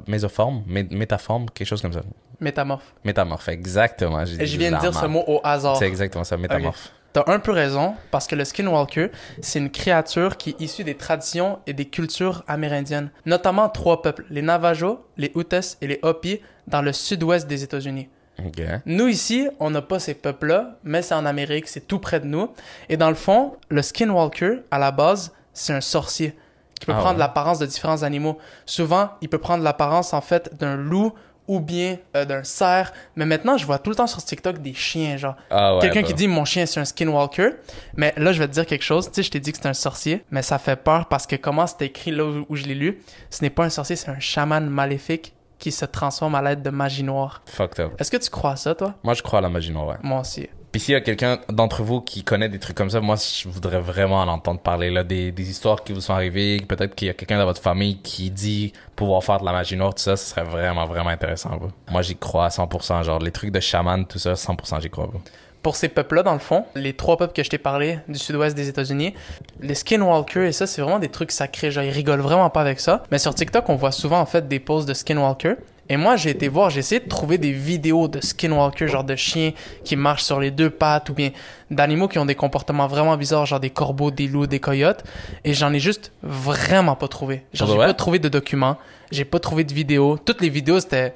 mésoforme, métaforme, quelque chose comme ça. Métamorphe. Métamorphe, exactement. Et je viens de dire ce mot au hasard. C'est exactement ça, métamorphe. T'as un peu raison, parce que le Skinwalker, c'est une créature qui est issue des traditions et des cultures amérindiennes, notamment trois peuples, les Navajos, les Utes et les Hopi, dans le sud-ouest des États-Unis. Nous, ici, on n'a pas ces peuples-là, mais c'est en Amérique, c'est tout près de nous. Et dans le fond, le Skinwalker, à la base, c'est un sorcier qui peut ah prendre l'apparence de différents animaux. Souvent, il peut prendre l'apparence, en fait, d'un loup ou bien euh, d'un cerf. Mais maintenant, je vois tout le temps sur TikTok des chiens, genre. Ah Quelqu'un bah. qui dit mon chien c'est un skinwalker. Mais là, je vais te dire quelque chose. Tu sais, je t'ai dit que c'était un sorcier, mais ça fait peur parce que comment c'était écrit là où, je l'ai lu, ce n'est pas un sorcier, c'est un chaman maléfique qui se transforme à l'aide de magie noire. Fuck, up. Est-ce que tu crois ça, toi Moi, je crois à la magie noire. Ouais. Moi aussi. Puis s'il y a quelqu'un d'entre vous qui connaît des trucs comme ça, moi, je voudrais vraiment en entendre parler, là, des, histoires qui vous sont arrivées. Peut-être qu'il y a quelqu'un dans votre famille qui dit pouvoir faire de la magie noire, tout ça, ce serait vraiment, vraiment intéressant, vous. Moi, j'y crois à 100%. Genre, les trucs de chaman, tout ça, 100%, j'y crois, vous. Pour ces peuples-là, dans le fond, les trois peuples que je t'ai parlé du sud-ouest des États-Unis, les skinwalkers et ça, c'est vraiment des trucs sacrés. Genre, ils rigolent vraiment pas avec ça. Mais sur TikTok, on voit souvent, en fait, des poses de skinwalkers. Et moi, j'ai été voir, j'ai essayé de trouver des vidéos de skinwalkers, genre de chiens qui marchent sur les deux pattes ou bien d'animaux qui ont des comportements vraiment bizarres, genre des corbeaux, des loups, des coyotes. Et j'en ai juste vraiment pas trouvé. Genre, ah bah j'ai pas trouvé de documents, j'ai pas trouvé de vidéos. Toutes les vidéos, c'était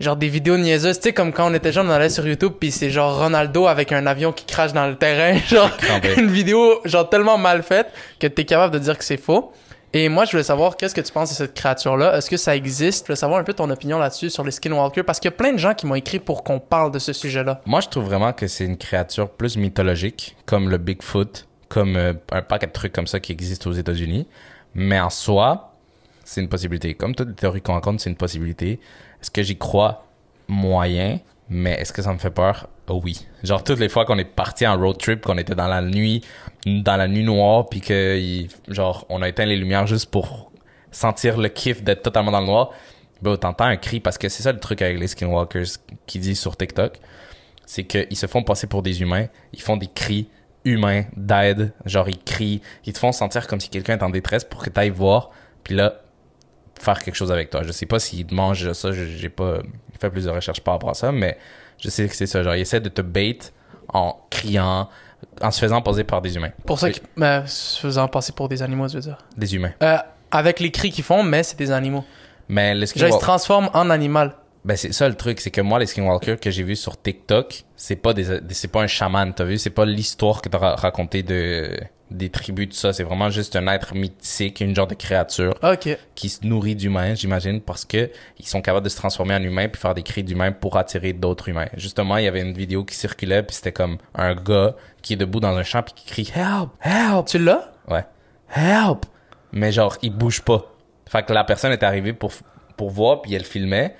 genre des vidéos niaises, tu sais, comme quand on était jeune, on allait sur YouTube, puis c'est genre Ronaldo avec un avion qui crache dans le terrain, genre une vidéo genre tellement mal faite que t'es capable de dire que c'est faux. Et moi, je voulais savoir qu'est-ce que tu penses de cette créature-là. Est-ce que ça existe? Je voulais savoir un peu ton opinion là-dessus sur les skinwalkers parce qu'il y a plein de gens qui m'ont écrit pour qu'on parle de ce sujet-là. Moi, je trouve vraiment que c'est une créature plus mythologique, comme le Bigfoot, comme euh, un paquet de trucs comme ça qui existent aux États-Unis. Mais en soi, c'est une possibilité. Comme toutes les théories qu'on rencontre, c'est une possibilité. Est-ce que j'y crois moyen? Mais est-ce que ça me fait peur? Oh oui. Genre, toutes les fois qu'on est parti en road trip, qu'on était dans la nuit, dans la nuit noire, puis que, genre, on a éteint les lumières juste pour sentir le kiff d'être totalement dans le noir, ben, t'entends un cri, parce que c'est ça le truc avec les skinwalkers qui disent sur TikTok, c'est qu'ils se font passer pour des humains, ils font des cris humains d'aide, genre, ils crient, ils te font sentir comme si quelqu'un est en détresse pour que t'ailles voir, puis là, faire quelque chose avec toi. Je sais pas s'il mange ça, j'ai pas fait plus de recherches par rapport à ça, mais je sais que c'est ça. Genre, il essaie de te bait en criant, en se faisant passer par des humains. Pour ça qui se faisant passer pour des animaux, je veux dire. Des humains. Euh, avec les cris qu'ils font, mais c'est des animaux. Mais Genre, ils se transforment en animal. Ben, c'est ça le truc, c'est que moi, les skinwalkers que j'ai vus sur TikTok, c'est pas des, c'est pas un chaman, t'as vu? C'est pas l'histoire que t'as raconté de, des tribus, tout ça. C'est vraiment juste un être mythique, une genre de créature. Ah, qui se nourrit d'humains, j'imagine, parce que ils sont capables de se transformer en humains puis faire des cris d'humains pour attirer d'autres humains. Justement, il y avait une vidéo qui circulait puis c'était comme un gars qui est debout dans un champ puis qui crie Help! Help! Tu l'as? Ouais. Help! Mais genre, il bouge pas. Fait que la personne est arrivée pour, pour voir puis elle filmait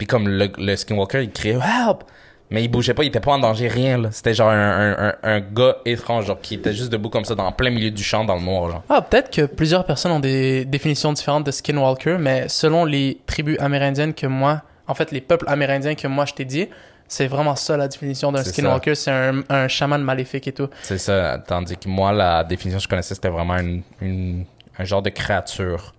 puis comme le, Skinwalker, il criait Help! Mais il bougeait pas, il était pas en danger, rien, C'était genre un, un, gars étrange, genre, qui était juste debout comme ça, dans plein milieu du champ, dans le noir, genre. Ah, peut-être que plusieurs personnes ont des définitions différentes de skinwalker, mais selon les tribus amérindiennes que moi, en fait, les peuples amérindiens que moi je t'ai dit, c'est vraiment ça la définition d'un skinwalker, c'est un, un chaman maléfique et tout. C'est ça, tandis que moi, la définition que je connaissais, c'était vraiment un genre de créature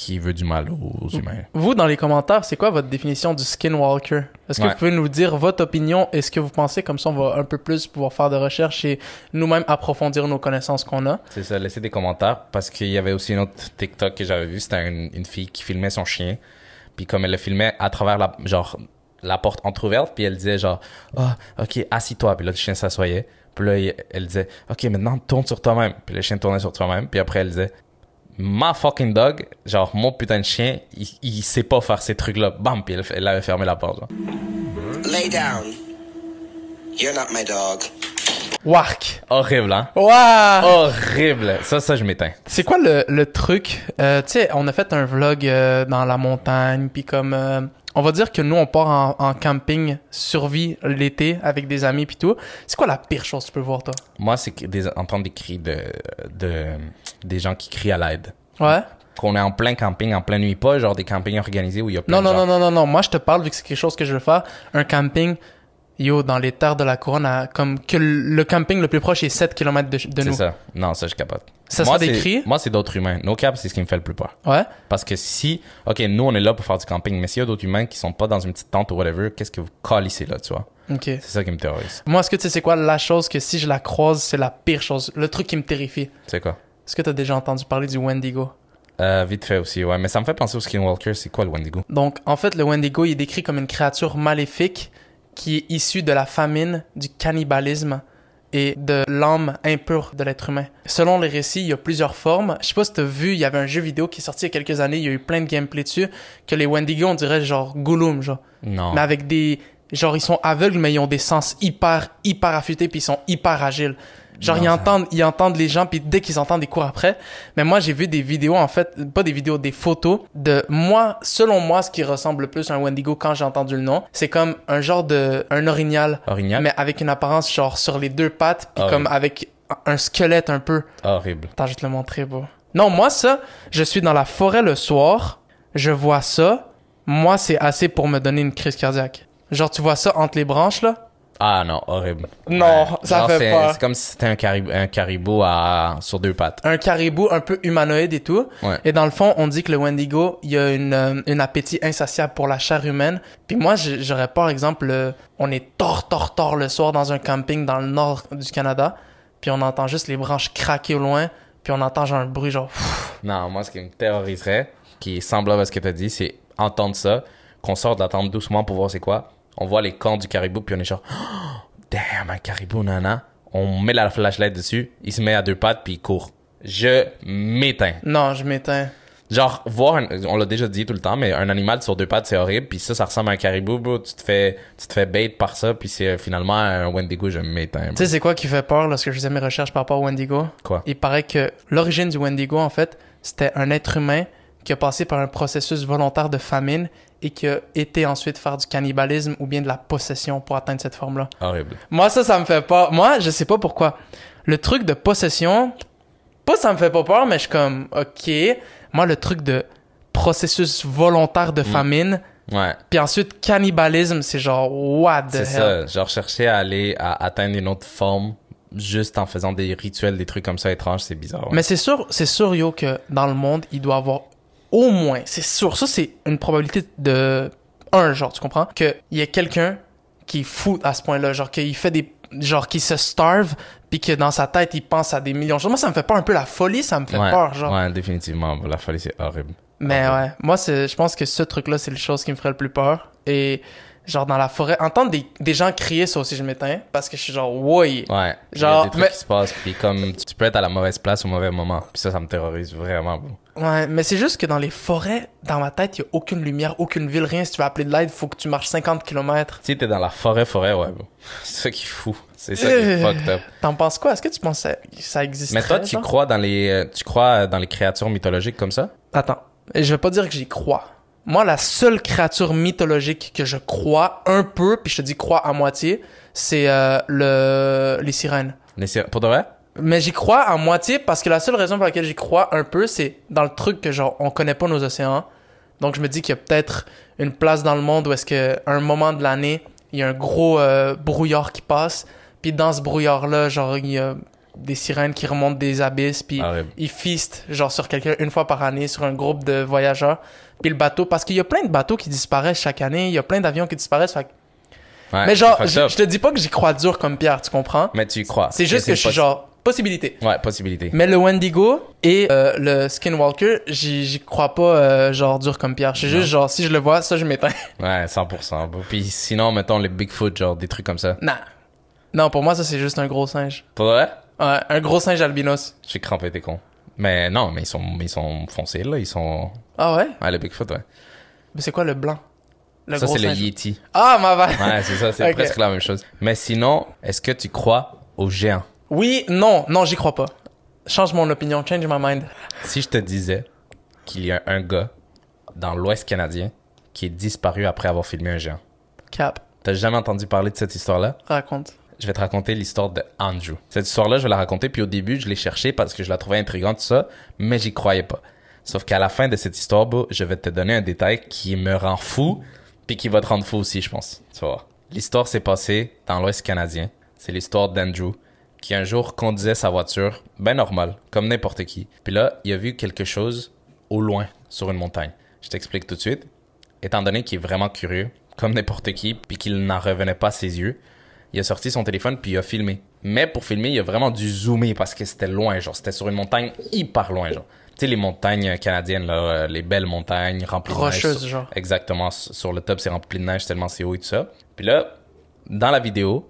qui veut du mal aux humains. Vous, dans les commentaires, c'est quoi votre définition du skinwalker? Est-ce que vous pouvez nous dire votre opinion et ce que vous pensez? Comme ça, on va un peu plus pouvoir faire de recherches et nous-mêmes approfondir nos connaissances qu'on a. C'est ça, laissez des commentaires parce qu'il y avait aussi une autre TikTok que j'avais vu. C'était une, fille qui filmait son chien. Puis comme elle le filmait à travers la, genre, la porte entrouverte, puis elle disait genre, ah, ok, assis-toi. Puis là, le chien s'assoyait. Puis là, elle disait, ok, maintenant tourne sur toi-même. Puis le chien tournait sur toi-même. Puis après, elle disait, ma fucking dog, genre mon putain de chien, il, sait pas faire ces trucs-là. Bam, puis elle, avait fermé la porte. Wark. Horrible, hein? Horrible. Ça, ça, je m'éteins. C'est quoi le, le truc? Euh, tu sais, on a fait un vlog euh, dans la montagne, puis comme... Euh, on va dire que nous, on part en, camping survie l'été avec des amis pis tout. C'est quoi la pire chose que tu peux voir, toi? Moi, c'est des, entendre des cris de, de, des gens qui crient à l'aide. Ouais. Qu'on est en plein camping, en pleine nuit, pas genre des campings organisés où il y a plein non, de non, Non, non, non, non, non. Moi, je te parle vu que c'est quelque chose que je veux faire. Un camping yo, dans les terres de la couronne, comme que le camping le plus proche est 7 km de, nous. C'est ça. Non, ça, je capote. Ça moi, des Moi, c'est d'autres humains. Nos caps, c'est ce qui me fait le plus peur. Ouais. Parce que si, OK, nous, on est là pour faire du camping, mais s'il y a d'autres humains qui sont pas dans une petite tente ou whatever, qu'est-ce que vous collissez là, tu vois? OK. C'est ça qui me terrorise. Moi, est-ce que tu sais, c'est quoi la chose que si je la croise, c'est la pire chose? Le truc qui me terrifie. C'est quoi? Est-ce que tu as déjà entendu parler du Wendigo? Euh, vite fait aussi, ouais. Mais ça me fait penser au Skinwalker. C'est quoi le Wendigo? Donc, en fait, le Wendigo, il est décrit comme une créature maléfique qui est issu de la famine, du cannibalisme et de l'âme impure de l'être humain. Selon les récits, il y a plusieurs formes. Je sais pas si t'as vu, il y avait un jeu vidéo qui est sorti il y a quelques années, il y a eu plein de gameplay dessus, que les Wendigo, on dirait genre Gollum, genre. Non. Mais avec des... Genre, ils sont aveugles, mais ils ont des sens hyper, hyper affûtés, puis ils sont hyper agiles. Genre, ils, entendent, entendent les gens, puis dès qu'ils entendent, des courent après. Mais moi, j'ai vu des vidéos, en fait, pas des vidéos, des photos de moi, selon moi, ce qui ressemble plus à un Wendigo quand j'ai entendu le nom, c'est comme un genre de, un orignal. Orignal? Mais avec une apparence genre sur les deux pattes, puis comme avec un squelette un peu. Horrible. Attends, je vais te le montrer, beau. Non, moi, ça, je suis dans la forêt le soir, je vois ça. Moi, c'est assez pour me donner une crise cardiaque. Genre, tu vois ça entre les branches, là? Ah non, horrible. Non, ça fait pas. C'est comme si c'était un, un caribou à, sur deux pattes. Un caribou un peu humanoïde et tout. Et dans le fond, on dit que le Wendigo, il y a une, euh, appétit insatiable pour la chair humaine. Puis moi, j'aurais par exemple, on est tort, tort, tort le soir dans un camping dans le nord du Canada. Puis on entend juste les branches craquer au loin. Puis on entend genre un bruit genre... Non, moi, ce qui me terroriserait, qui est semblable à ce que t'as dit, c'est entendre ça, qu'on sorte de la tente doucement pour voir c'est quoi on voit les cornes du caribou, puis on est genre, damn, un caribou, nana. On met la flashlight dessus, il se met à deux pattes, puis il court. Je m'éteins. Non, je m'éteins. Genre, voir, on l'a déjà dit tout le temps, mais un animal sur deux pattes, c'est horrible. Puis ça, ça ressemble à un caribou, Tu te fais, tu te fais bait par ça, puis c'est euh, finalement un Wendigo, je m'éteins. Tu sais, c'est quoi qui fait peur lorsque je faisais mes recherches par rapport au Wendigo? Quoi? Il paraît que l'origine du Wendigo, en fait, c'était un être humain qui a passé par un processus volontaire de famine et qui a été ensuite faire du cannibalisme ou bien de la possession pour atteindre cette forme-là. Horrible. Moi, ça, ça me fait pas. Moi, je sais pas pourquoi. Le truc de possession, pas ça me fait pas peur, mais je suis comme, ok. Moi, le truc de processus volontaire de mm. famine. Ouais. Puis ensuite, cannibalisme, c'est genre, what the hell? C'est ça. Genre, chercher à aller à atteindre une autre forme juste en faisant des rituels, des trucs comme ça étranges, c'est bizarre. Mais c'est sûr, c'est sûr, yo, que dans le monde, il doit y avoir au moins, c'est sûr, ça c'est une probabilité de un, genre, tu comprends, qu'il y ait quelqu'un qui est fou à ce point-là, genre qu'il fait des genre qui se starve puis que dans sa tête il pense à des millions Moi ça me fait pas un peu la folie, ça me fait peur genre. Ouais, définitivement, la folie c'est horrible. Mais ouais, moi je pense que ce truc là c'est le chose qui me ferait le plus peur et genre dans la forêt, entendre des, des gens crier ça aussi, je m'éteins, parce que je suis genre, ouais. Ouais. Genre, y a mais... qui se passent, puis comme tu peux être à la mauvaise place au mauvais moment, puis ça, ça me terrorise vraiment. Bro. Ouais, mais c'est juste que dans les forêts, dans ma tête, il n'y a aucune lumière, aucune ville, rien. Si tu veux appeler de l'aide, faut que tu marches 50 km. Tu sais, t'es dans la forêt, forêt, ouais, C'est ça qui est fou. C'est ça qui est euh, fucked up. T'en penses quoi? Est-ce que tu penses que ça existe? Mais toi, tu crois dans les, euh, tu crois dans les créatures mythologiques comme ça? Attends. Je vais pas dire que j'y crois moi, la seule créature mythologique que je crois un peu, puis je te dis crois à moitié, c'est euh, le... les sirènes. Les sirènes, pour de vrai? Mais j'y crois à moitié parce que la seule raison pour laquelle j'y crois un peu, c'est dans le truc que genre on connaît pas nos océans. Donc je me dis qu'il y a peut-être une place dans le monde où est-ce que un moment de l'année, il y a un gros euh, brouillard qui passe, puis dans ce brouillard là, genre il y a des sirènes qui remontent des abysses, puis ah ils fistent, genre, sur quelqu'un une fois par année, sur un groupe de voyageurs. Puis le bateau, parce qu'il y a plein de bateaux qui disparaissent chaque année, il y a plein d'avions qui disparaissent. mais genre, je, te dis pas que j'y crois dur comme Pierre, tu comprends? Mais tu crois. C'est juste que je suis genre, possibilité. Ouais, possibilité. Mais le Wendigo et euh, le Skinwalker, j'y crois pas euh, genre dur comme pierre. c'est juste genre si je le vois, ça je m'éteins. Ouais, 100%. Puis sinon mettons les Bigfoot genre des trucs comme ça. Non. Non, pour moi ça c'est juste un gros singe. Pour un gros singe albinos. J'ai crampé, t'es con. Mais non, mais ils sont, ils sont foncés, là. Ils sont. Ah ouais? Ah, le Bigfoot, ouais. Mais c'est quoi le blanc? ça, c'est le Yeti. Ah, ma vache! Ouais, c'est ça, c'est presque la même chose. Mais sinon, est-ce que tu crois aux géants? Oui, non, non, j'y crois pas. Change mon opinion, change my mind. Si je te disais qu'il y a un gars dans l'Ouest canadien qui est disparu après avoir filmé un géant. Cap. T'as jamais entendu parler de cette histoire-là? Raconte je vais te raconter l'histoire de Andrew. Cette histoire-là, je vais la raconter, puis au début, je l'ai cherchée parce que je la trouvais intrigante, tout ça, mais j'y croyais pas. Sauf qu'à la fin de cette histoire, je vais te donner un détail qui me rend fou, puis qui va te rendre fou aussi, je pense. Tu vois. L'histoire s'est passée dans l'Ouest canadien. C'est l'histoire d'Andrew qui un jour conduisait sa voiture, ben normal, comme n'importe qui. Puis là, il a vu quelque chose au loin, sur une montagne. Je t'explique tout de suite. Étant donné qu'il est vraiment curieux, comme n'importe qui, puis qu'il n'en revenait pas à ses yeux, il a sorti son téléphone puis il a filmé. Mais pour filmer, il a vraiment dû zoomer parce que c'était loin, genre. C'était sur une montagne hyper loin, genre. Tu sais, les montagnes canadiennes, là, les belles montagnes remplies de neige. genre. Exactement. Sur le top, c'est rempli de neige tellement c'est haut et tout ça. Puis là, dans la vidéo,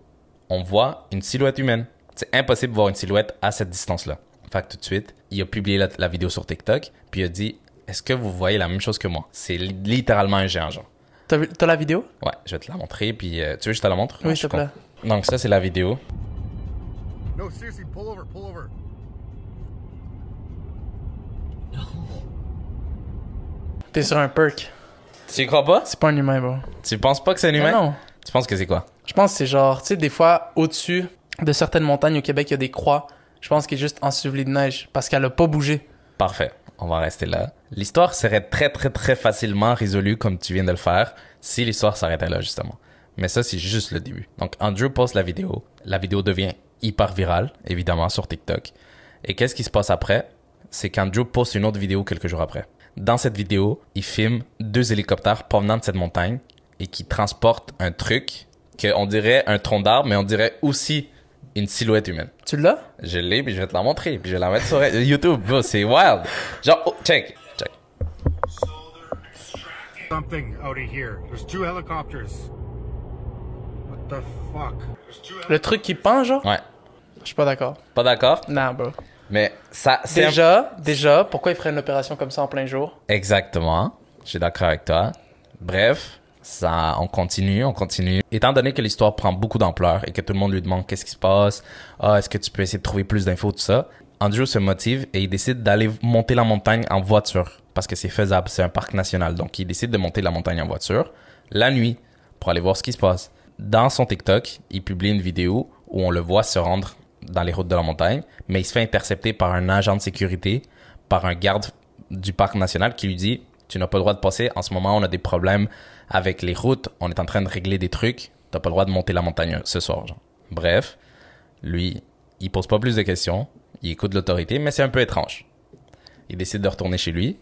on voit une silhouette humaine. C'est impossible de voir une silhouette à cette distance-là. Fait tout de suite, il a publié la, vidéo sur TikTok, puis il a dit Est-ce que vous voyez la même chose que moi C'est littéralement un géant, genre. T'as la vidéo Ouais, je vais te la montrer, puis euh, tu veux que je te la montre Oui, s'il te plaît. Donc ça, c'est la vidéo. No, T'es sur un perk. Tu y crois pas? C'est pas un humain, bro. Tu penses pas que c'est un ben humain? non. Tu penses que c'est quoi? Je pense que c'est genre, tu sais, des fois, au-dessus de certaines montagnes au Québec, il y a des croix. Je pense qu'il est juste ensevelie de neige parce qu'elle a pas bougé. Parfait. On va rester là. L'histoire serait très, très, très facilement résolue comme tu viens de le faire si l'histoire s'arrêtait là, justement. Mais ça, c'est juste le début. Donc, Andrew poste la vidéo. La vidéo devient hyper virale, évidemment, sur TikTok. Et qu'est-ce qui se passe après? C'est qu'Andrew poste une autre vidéo quelques jours après. Dans cette vidéo, il filme deux hélicoptères provenant de cette montagne et qui transportent un truc qu'on dirait un tronc d'arbre, mais on dirait aussi une silhouette humaine. Tu l'as? Je l'ai, mais je vais te la montrer, puis je vais la mettre sur YouTube. c'est wild. Genre, oh, check, check. Something out of here. There's two helicopters. Le truc qui pend, genre? Ouais. Je suis pas d'accord. Pas d'accord? Non, bro. Mais ça, c'est. Déjà, déjà, pourquoi ils feraient une opération comme ça en plein jour? Exactement. Je suis d'accord avec toi. Bref, ça, on continue, on continue. Étant donné que l'histoire prend beaucoup d'ampleur et que tout le monde lui demande qu'est-ce qui se passe, ah, est-ce que tu peux essayer de trouver plus d'infos, tout ça, Andrew se motive et il décide d'aller monter la montagne en voiture parce que c'est faisable, c'est un parc national. Donc, il décide de monter la montagne en voiture la nuit pour aller voir ce qui se passe dans son TikTok, il publie une vidéo où on le voit se rendre dans les routes de la montagne, mais il se fait intercepter par un agent de sécurité, par un garde du parc national qui lui dit tu n'as pas le droit de passer. En ce moment, on a des problèmes avec les routes. On est en train de régler des trucs. tu n'as pas le droit de monter la montagne ce soir. Bref, lui, il pose pas plus de questions. Il écoute l'autorité, mais c'est un peu étrange. Il décide de retourner chez lui.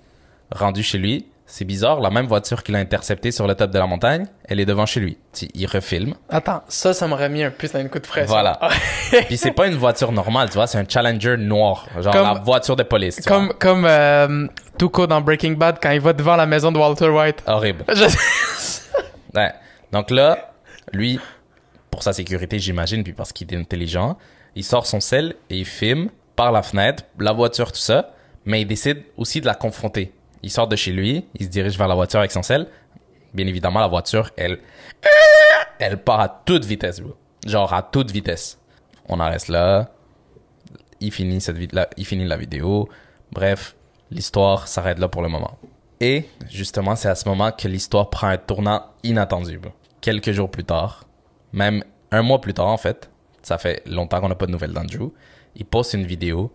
Rendu chez lui, c'est bizarre, la même voiture qu'il a interceptée sur le top de la montagne, elle est devant chez lui. Il refilme. Attends, ça, ça m'aurait mis un putain de coup de fraise. Voilà. Ah. Puis c'est pas une voiture normale, tu vois, c'est un Challenger noir, genre la voiture de police. comme comme euh, Tuco dans Breaking Bad quand il va devant la maison de Walter White. Horrible. ouais. Donc là, lui, pour sa sécurité, j'imagine, puis parce qu'il est intelligent, il sort son sel et il filme par la fenêtre, la voiture, tout ça, mais il décide aussi de la confronter il sort de chez lui, il se dirige vers la voiture avec son sel. Bien évidemment, la voiture, elle, elle part à toute vitesse, Genre à toute vitesse. On en reste là. Il finit cette il finit la vidéo. Bref, l'histoire s'arrête là pour le moment. Et justement, c'est à ce moment que l'histoire prend un tournant inattendu. Quelques jours plus tard, même un mois plus tard en fait, ça fait longtemps qu'on n'a pas de nouvelles d'Andrew. Il poste une vidéo,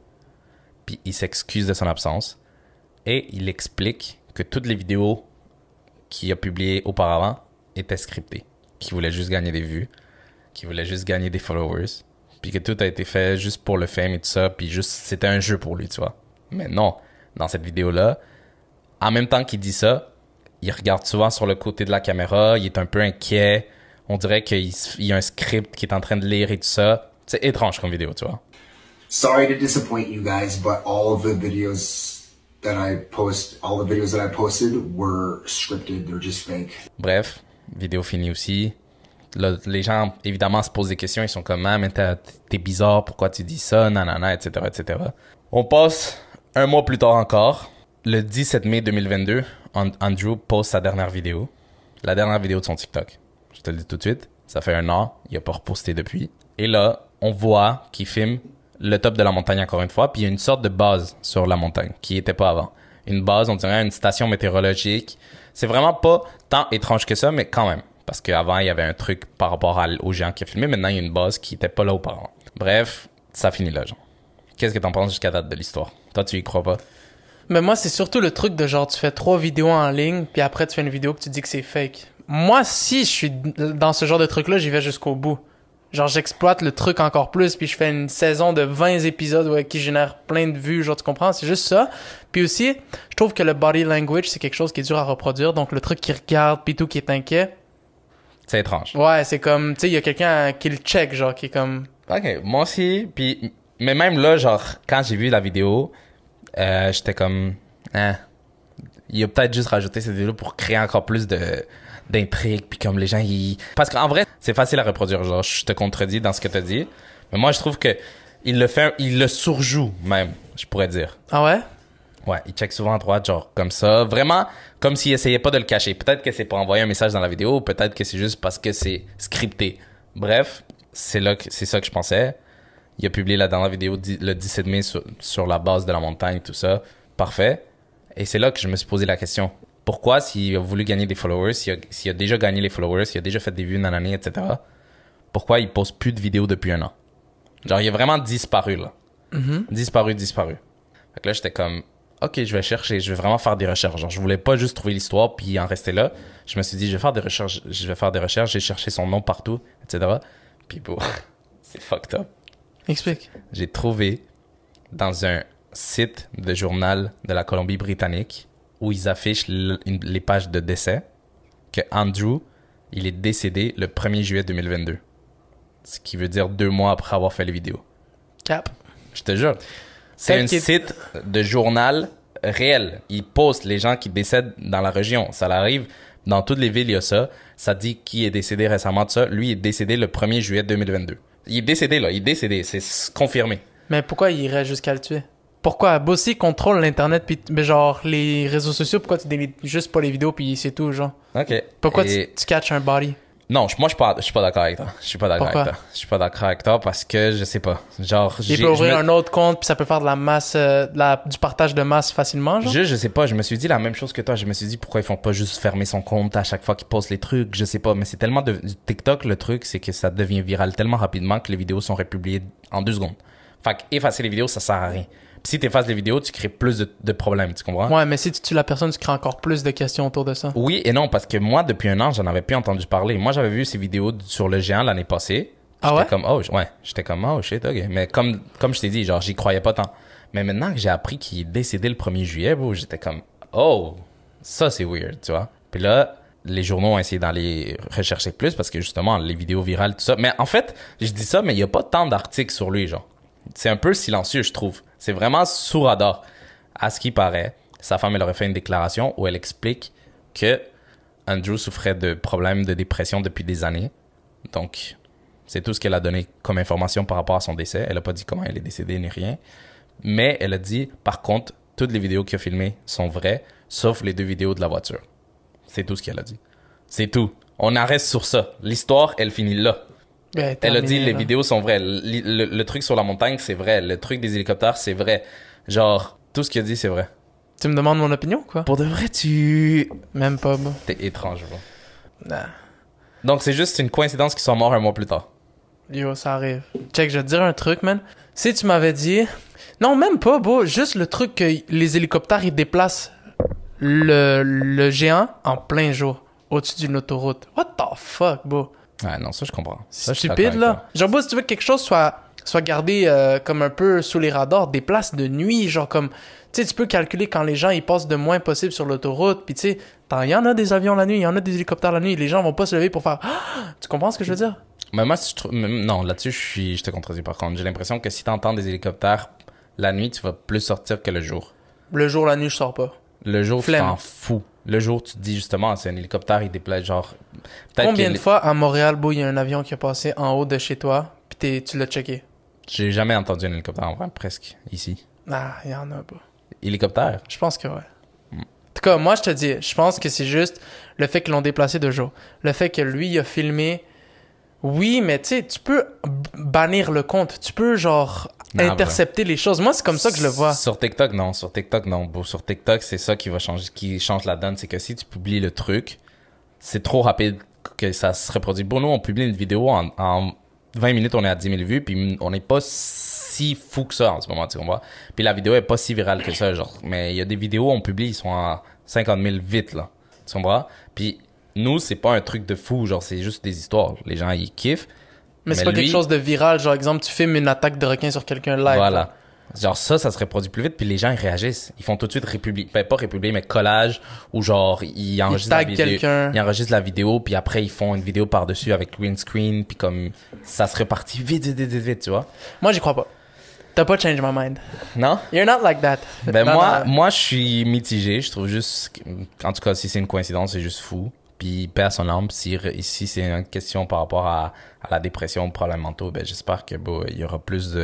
puis il s'excuse de son absence et il explique que toutes les vidéos qu'il a publiées auparavant étaient scriptées, qu'il voulait juste gagner des vues, qu'il voulait juste gagner des followers, puis que tout a été fait juste pour le fame et tout ça, puis juste c'était un jeu pour lui, tu vois. Mais non, dans cette vidéo-là, en même temps qu'il dit ça, il regarde souvent sur le côté de la caméra, il est un peu inquiet, on dirait qu'il y a un script qu'il est en train de lire et tout ça. C'est étrange comme vidéo, tu vois. Sorry to disappoint you guys, but all the videos Bref, vidéo finie aussi. les gens, évidemment, se posent des questions. Ils sont comme, ah, mais t'es bizarre, pourquoi tu dis ça, nanana, etc., etc. On passe un mois plus tard encore. Le 17 mai 2022, Andrew poste sa dernière vidéo. La dernière vidéo de son TikTok. Je te le dis tout de suite. Ça fait un an. Il a pas reposté depuis. Et là, on voit qu'il filme le top de la montagne encore une fois, puis il y a une sorte de base sur la montagne qui n'était pas avant. Une base, on dirait une station météorologique. C'est vraiment pas tant étrange que ça, mais quand même. Parce qu'avant, il y avait un truc par rapport aux gens qui filmé, Maintenant, il y a une base qui n'était pas là auparavant. Bref, ça finit là, genre. Qu'est-ce que t'en penses jusqu'à date de l'histoire? Toi, tu y crois pas? Mais moi, c'est surtout le truc de genre, tu fais trois vidéos en ligne, puis après, tu fais une vidéo que tu dis que c'est fake. Moi, si je suis dans ce genre de truc-là, j'y vais jusqu'au bout genre j'exploite le truc encore plus puis je fais une saison de 20 épisodes qui génère plein de vues genre tu comprends c'est juste ça puis aussi je trouve que le body language c'est quelque chose qui est dur à reproduire donc le truc qui regarde puis tout qui est inquiet c'est étrange ouais c'est comme tu sais il y a quelqu'un qui le check genre qui est comme ok moi aussi puis mais même là genre quand j'ai vu la vidéo euh, j'étais comme hein il a peut-être juste rajouté cette vidéo pour créer encore plus de d'intrigues puis comme les gens, ils... Parce qu'en vrai, c'est facile à reproduire, genre, je te contredis dans ce que t'as dit, mais moi, je trouve que il le fait, il le surjoue même, je pourrais dire. Ah ouais? Ouais, il check souvent à droite, genre comme ça. Vraiment, comme s'il essayait pas de le cacher. Peut-être que c'est pour envoyer un message dans la vidéo, peut-être que c'est juste parce que c'est scripté. Bref, c'est là que, c'est ça que je pensais. Il a publié là dernière la vidéo le 17 mai sur la base de la montagne, tout ça. Parfait. Et c'est là que je me suis posé la question. Pourquoi, s'il a voulu gagner des followers, s'il a, déjà gagné les followers, s'il a déjà fait des vues dans l'année, etc., pourquoi il pose plus de vidéos depuis un an? Genre, il est vraiment disparu, là. Mhm. Disparu, disparu. Donc là, j'étais comme, OK, je vais chercher, je vais vraiment faire des recherches. Genre, je voulais pas juste trouver l'histoire puis en rester là. Je me suis dit, je vais faire des recherches, je vais faire des recherches, j'ai cherché son nom partout, etc. Puis bon, c'est fucked up. Explique. J'ai trouvé dans un site de journal de la Colombie-Britannique où ils affichent les pages de décès que Andrew, il est décédé le 1er juillet 2022. Ce qui veut dire deux mois après avoir fait les vidéos. Cap. Je te jure. C'est un site de journal réel. Il postent les gens qui décèdent dans la région. Ça arrive dans toutes les villes, il y a ça. Ça dit qui est décédé récemment de ça. Lui est décédé le 1er juillet 2022. Il est décédé, là. Il est décédé. C'est confirmé. Mais pourquoi il irait jusqu'à le tuer? pourquoi Bossy contrôle l'internet puis genre les réseaux sociaux pourquoi tu délites juste pas les vidéos puis c'est tout genre ok pourquoi tu, tu catches un body non, moi je suis pas, je suis pas d'accord avec toi. Je suis pas d'accord avec toi. Je suis pas d'accord avec toi parce que je sais pas. Genre, il peut ouvrir un autre compte puis ça peut faire de la masse, euh, du partage de masse facilement. Genre? Je, sais pas. Je me suis dit la même chose que toi. Je me suis dit pourquoi ils font pas juste fermer son compte à chaque fois qu'ils postent les trucs. Je sais pas. Mais c'est tellement de TikTok le truc, c'est que ça devient viral tellement rapidement que les vidéos sont républiées en deux secondes. Fait effacer les vidéos, ça sert à rien si tu effaces les vidéos, tu crées plus de, problèmes, tu comprends? Ouais, mais si tu tues la personne, tu crées encore plus de questions autour de ça. Oui et non, parce que moi, depuis un an, j'en avais plus entendu parler. Moi, j'avais vu ces vidéos sur le géant l'année passée. Ah ouais? comme, oh, ouais. J'étais comme, oh shit, ok. Mais comme, comme je t'ai dit, genre, j'y croyais pas tant. Mais maintenant que j'ai appris qu'il est décédé le 1er juillet, j'étais comme, oh, ça c'est weird, tu vois. Puis là, les journaux ont essayé d'aller rechercher plus parce que justement, les vidéos virales, tout ça. Mais en fait, je dis ça, mais il n'y a pas tant d'articles sur lui, genre c'est un peu silencieux, je trouve. C'est vraiment sous radar. À ce qui paraît, sa femme, elle aurait fait une déclaration où elle explique que Andrew souffrait de problèmes de dépression depuis des années. Donc, c'est tout ce qu'elle a donné comme information par rapport à son décès. Elle n'a pas dit comment elle est décédée ni rien. Mais elle a dit, par contre, toutes les vidéos qu'il a filmées sont vraies, sauf les deux vidéos de la voiture. C'est tout ce qu'elle a dit. C'est tout. On arrête sur ça. L'histoire, elle finit là. Ben, elle a dit les vidéos sont vraies. Le, truc sur la montagne, c'est vrai. Le truc des hélicoptères, c'est vrai. Genre, tout ce qu'il dit, c'est vrai. Tu me demandes mon opinion, quoi? Pour de vrai, tu. Même pas, beau. T'es étrange, bro. Donc, c'est juste une coïncidence qu'ils sont morts un mois plus tard. Yo, ça arrive. Check, je vais te dire un truc, man. Si tu m'avais dit. Non, même pas, beau. Juste le truc que les hélicoptères, ils déplacent le, le géant en plein jour au-dessus d'une autoroute. What the fuck, beau? Ah non, ça je comprends. C'est stupide là. Genre, si tu veux que quelque chose soit, soit gardé euh, comme un peu sous les radars, des places de nuit, genre comme. Tu sais, tu peux calculer quand les gens ils passent de moins possible sur l'autoroute, puis tu sais, il y en a des avions la nuit, il y en a des hélicoptères la nuit, les gens vont pas se lever pour faire. Ah! Tu comprends ce que je veux dire? Mais moi, Non, là-dessus, je, suis... je te contredis par contre. J'ai l'impression que si tu entends des hélicoptères la nuit, tu vas plus sortir que le jour. Le jour, la nuit, je sors pas. Le jour, je t'en fous. Le jour où tu te dis justement, c'est un hélicoptère, il déplace genre. Combien de fois à Montréal, il y a un avion qui est passé en haut de chez toi, puis tu l'as checké J'ai jamais entendu un hélicoptère en vrai, presque, ici. Ah, il y en a pas. Hélicoptère Je pense que ouais. Hmm. En tout cas, moi, je te dis, je pense que c'est juste le fait qu'ils l'ont déplacé deux jours. Le fait que lui, il a filmé oui, mais tu sais, tu peux bannir le compte. Tu peux, genre, ah, intercepter les choses. Moi, c'est comme ça que je le vois. Sur TikTok, non. Sur TikTok, non. Sur TikTok, c'est ça qui va changer, qui change la donne. C'est que si tu publies le truc, c'est trop rapide que ça se reproduise. Bon, nous, on publie une vidéo en, en 20 minutes, on est à 10 000 vues, puis on n'est pas si fou que ça en ce moment, tu comprends? Puis la vidéo est pas si virale que ça, genre. Mais il y a des vidéos, on publie, ils sont à 50 000 vite, là. Tu comprends? Puis nous, c'est pas un truc de fou, genre, c'est juste des histoires. Les gens, ils kiffent. Mais, c'est pas quelque chose de viral, genre, exemple, tu filmes une attaque de requin sur quelqu'un live. Voilà. Genre, ça, ça se reproduit plus vite, puis les gens, ils réagissent. Ils font tout de suite républi, ben, pas républi mais collage, ou genre, ils enregistrent la vidéo. Ils enregistrent la vidéo, puis après, ils font une vidéo par-dessus avec green screen, puis comme, ça se répartit vite, vite, vite, vite, tu vois. Moi, j'y crois pas. T'as pas changé my mind. Non? You're not like that. Ben, moi, moi, je suis mitigé. Je trouve juste, en tout cas, si c'est une coïncidence, c'est juste fou puis il perd son âme. Si, c'est une question par rapport à, la dépression, aux problèmes mentaux, ben, j'espère que il y aura plus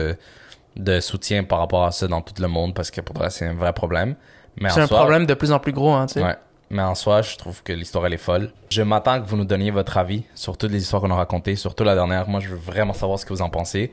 de, soutien par rapport à ça dans tout le monde parce que pour c'est un vrai problème. c'est un problème de plus en plus gros, hein, Mais en soi, je trouve que l'histoire, elle est folle. Je m'attends que vous nous donniez votre avis sur toutes les histoires qu'on a racontées, surtout la dernière. Moi, je veux vraiment savoir ce que vous en pensez.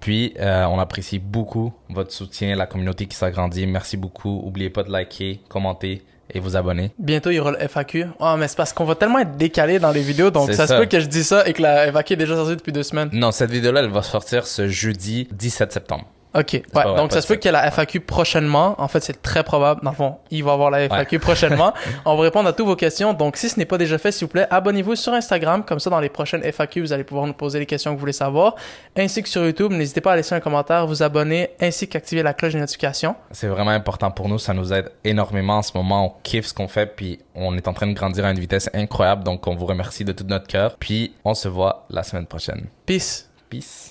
Puis, euh, on apprécie beaucoup votre soutien, la communauté qui s'agrandit. Merci beaucoup. n'oubliez pas de liker, commenter, et vous abonner. Bientôt, il y aura le FAQ. Oh, ah, mais c'est parce qu'on va tellement être décalé dans les vidéos, donc ça, se peut que je dis ça et que la FAQ est déjà sortie depuis deux semaines. Non, cette vidéo-là, elle va sortir ce jeudi 17 septembre. Ok, Donc ça se peut qu'il y ait la FAQ prochainement. En fait, c'est très probable. Dans le fond, il va avoir la FAQ prochainement. On va répondre à toutes vos questions. Donc si ce n'est pas déjà fait, s'il vous plaît, abonnez-vous sur Instagram. Comme ça, dans les prochaines FAQ, vous allez pouvoir nous poser les questions que vous voulez savoir. Ainsi que sur YouTube, n'hésitez pas à laisser un commentaire, vous abonner, ainsi qu'activer la cloche de notification. C'est vraiment important pour nous. Ça nous aide énormément en ce moment. On kiffe ce qu'on fait, puis on est en train de grandir à une vitesse incroyable. Donc on vous remercie de tout notre cœur. Puis on se voit la semaine prochaine. Peace. Peace.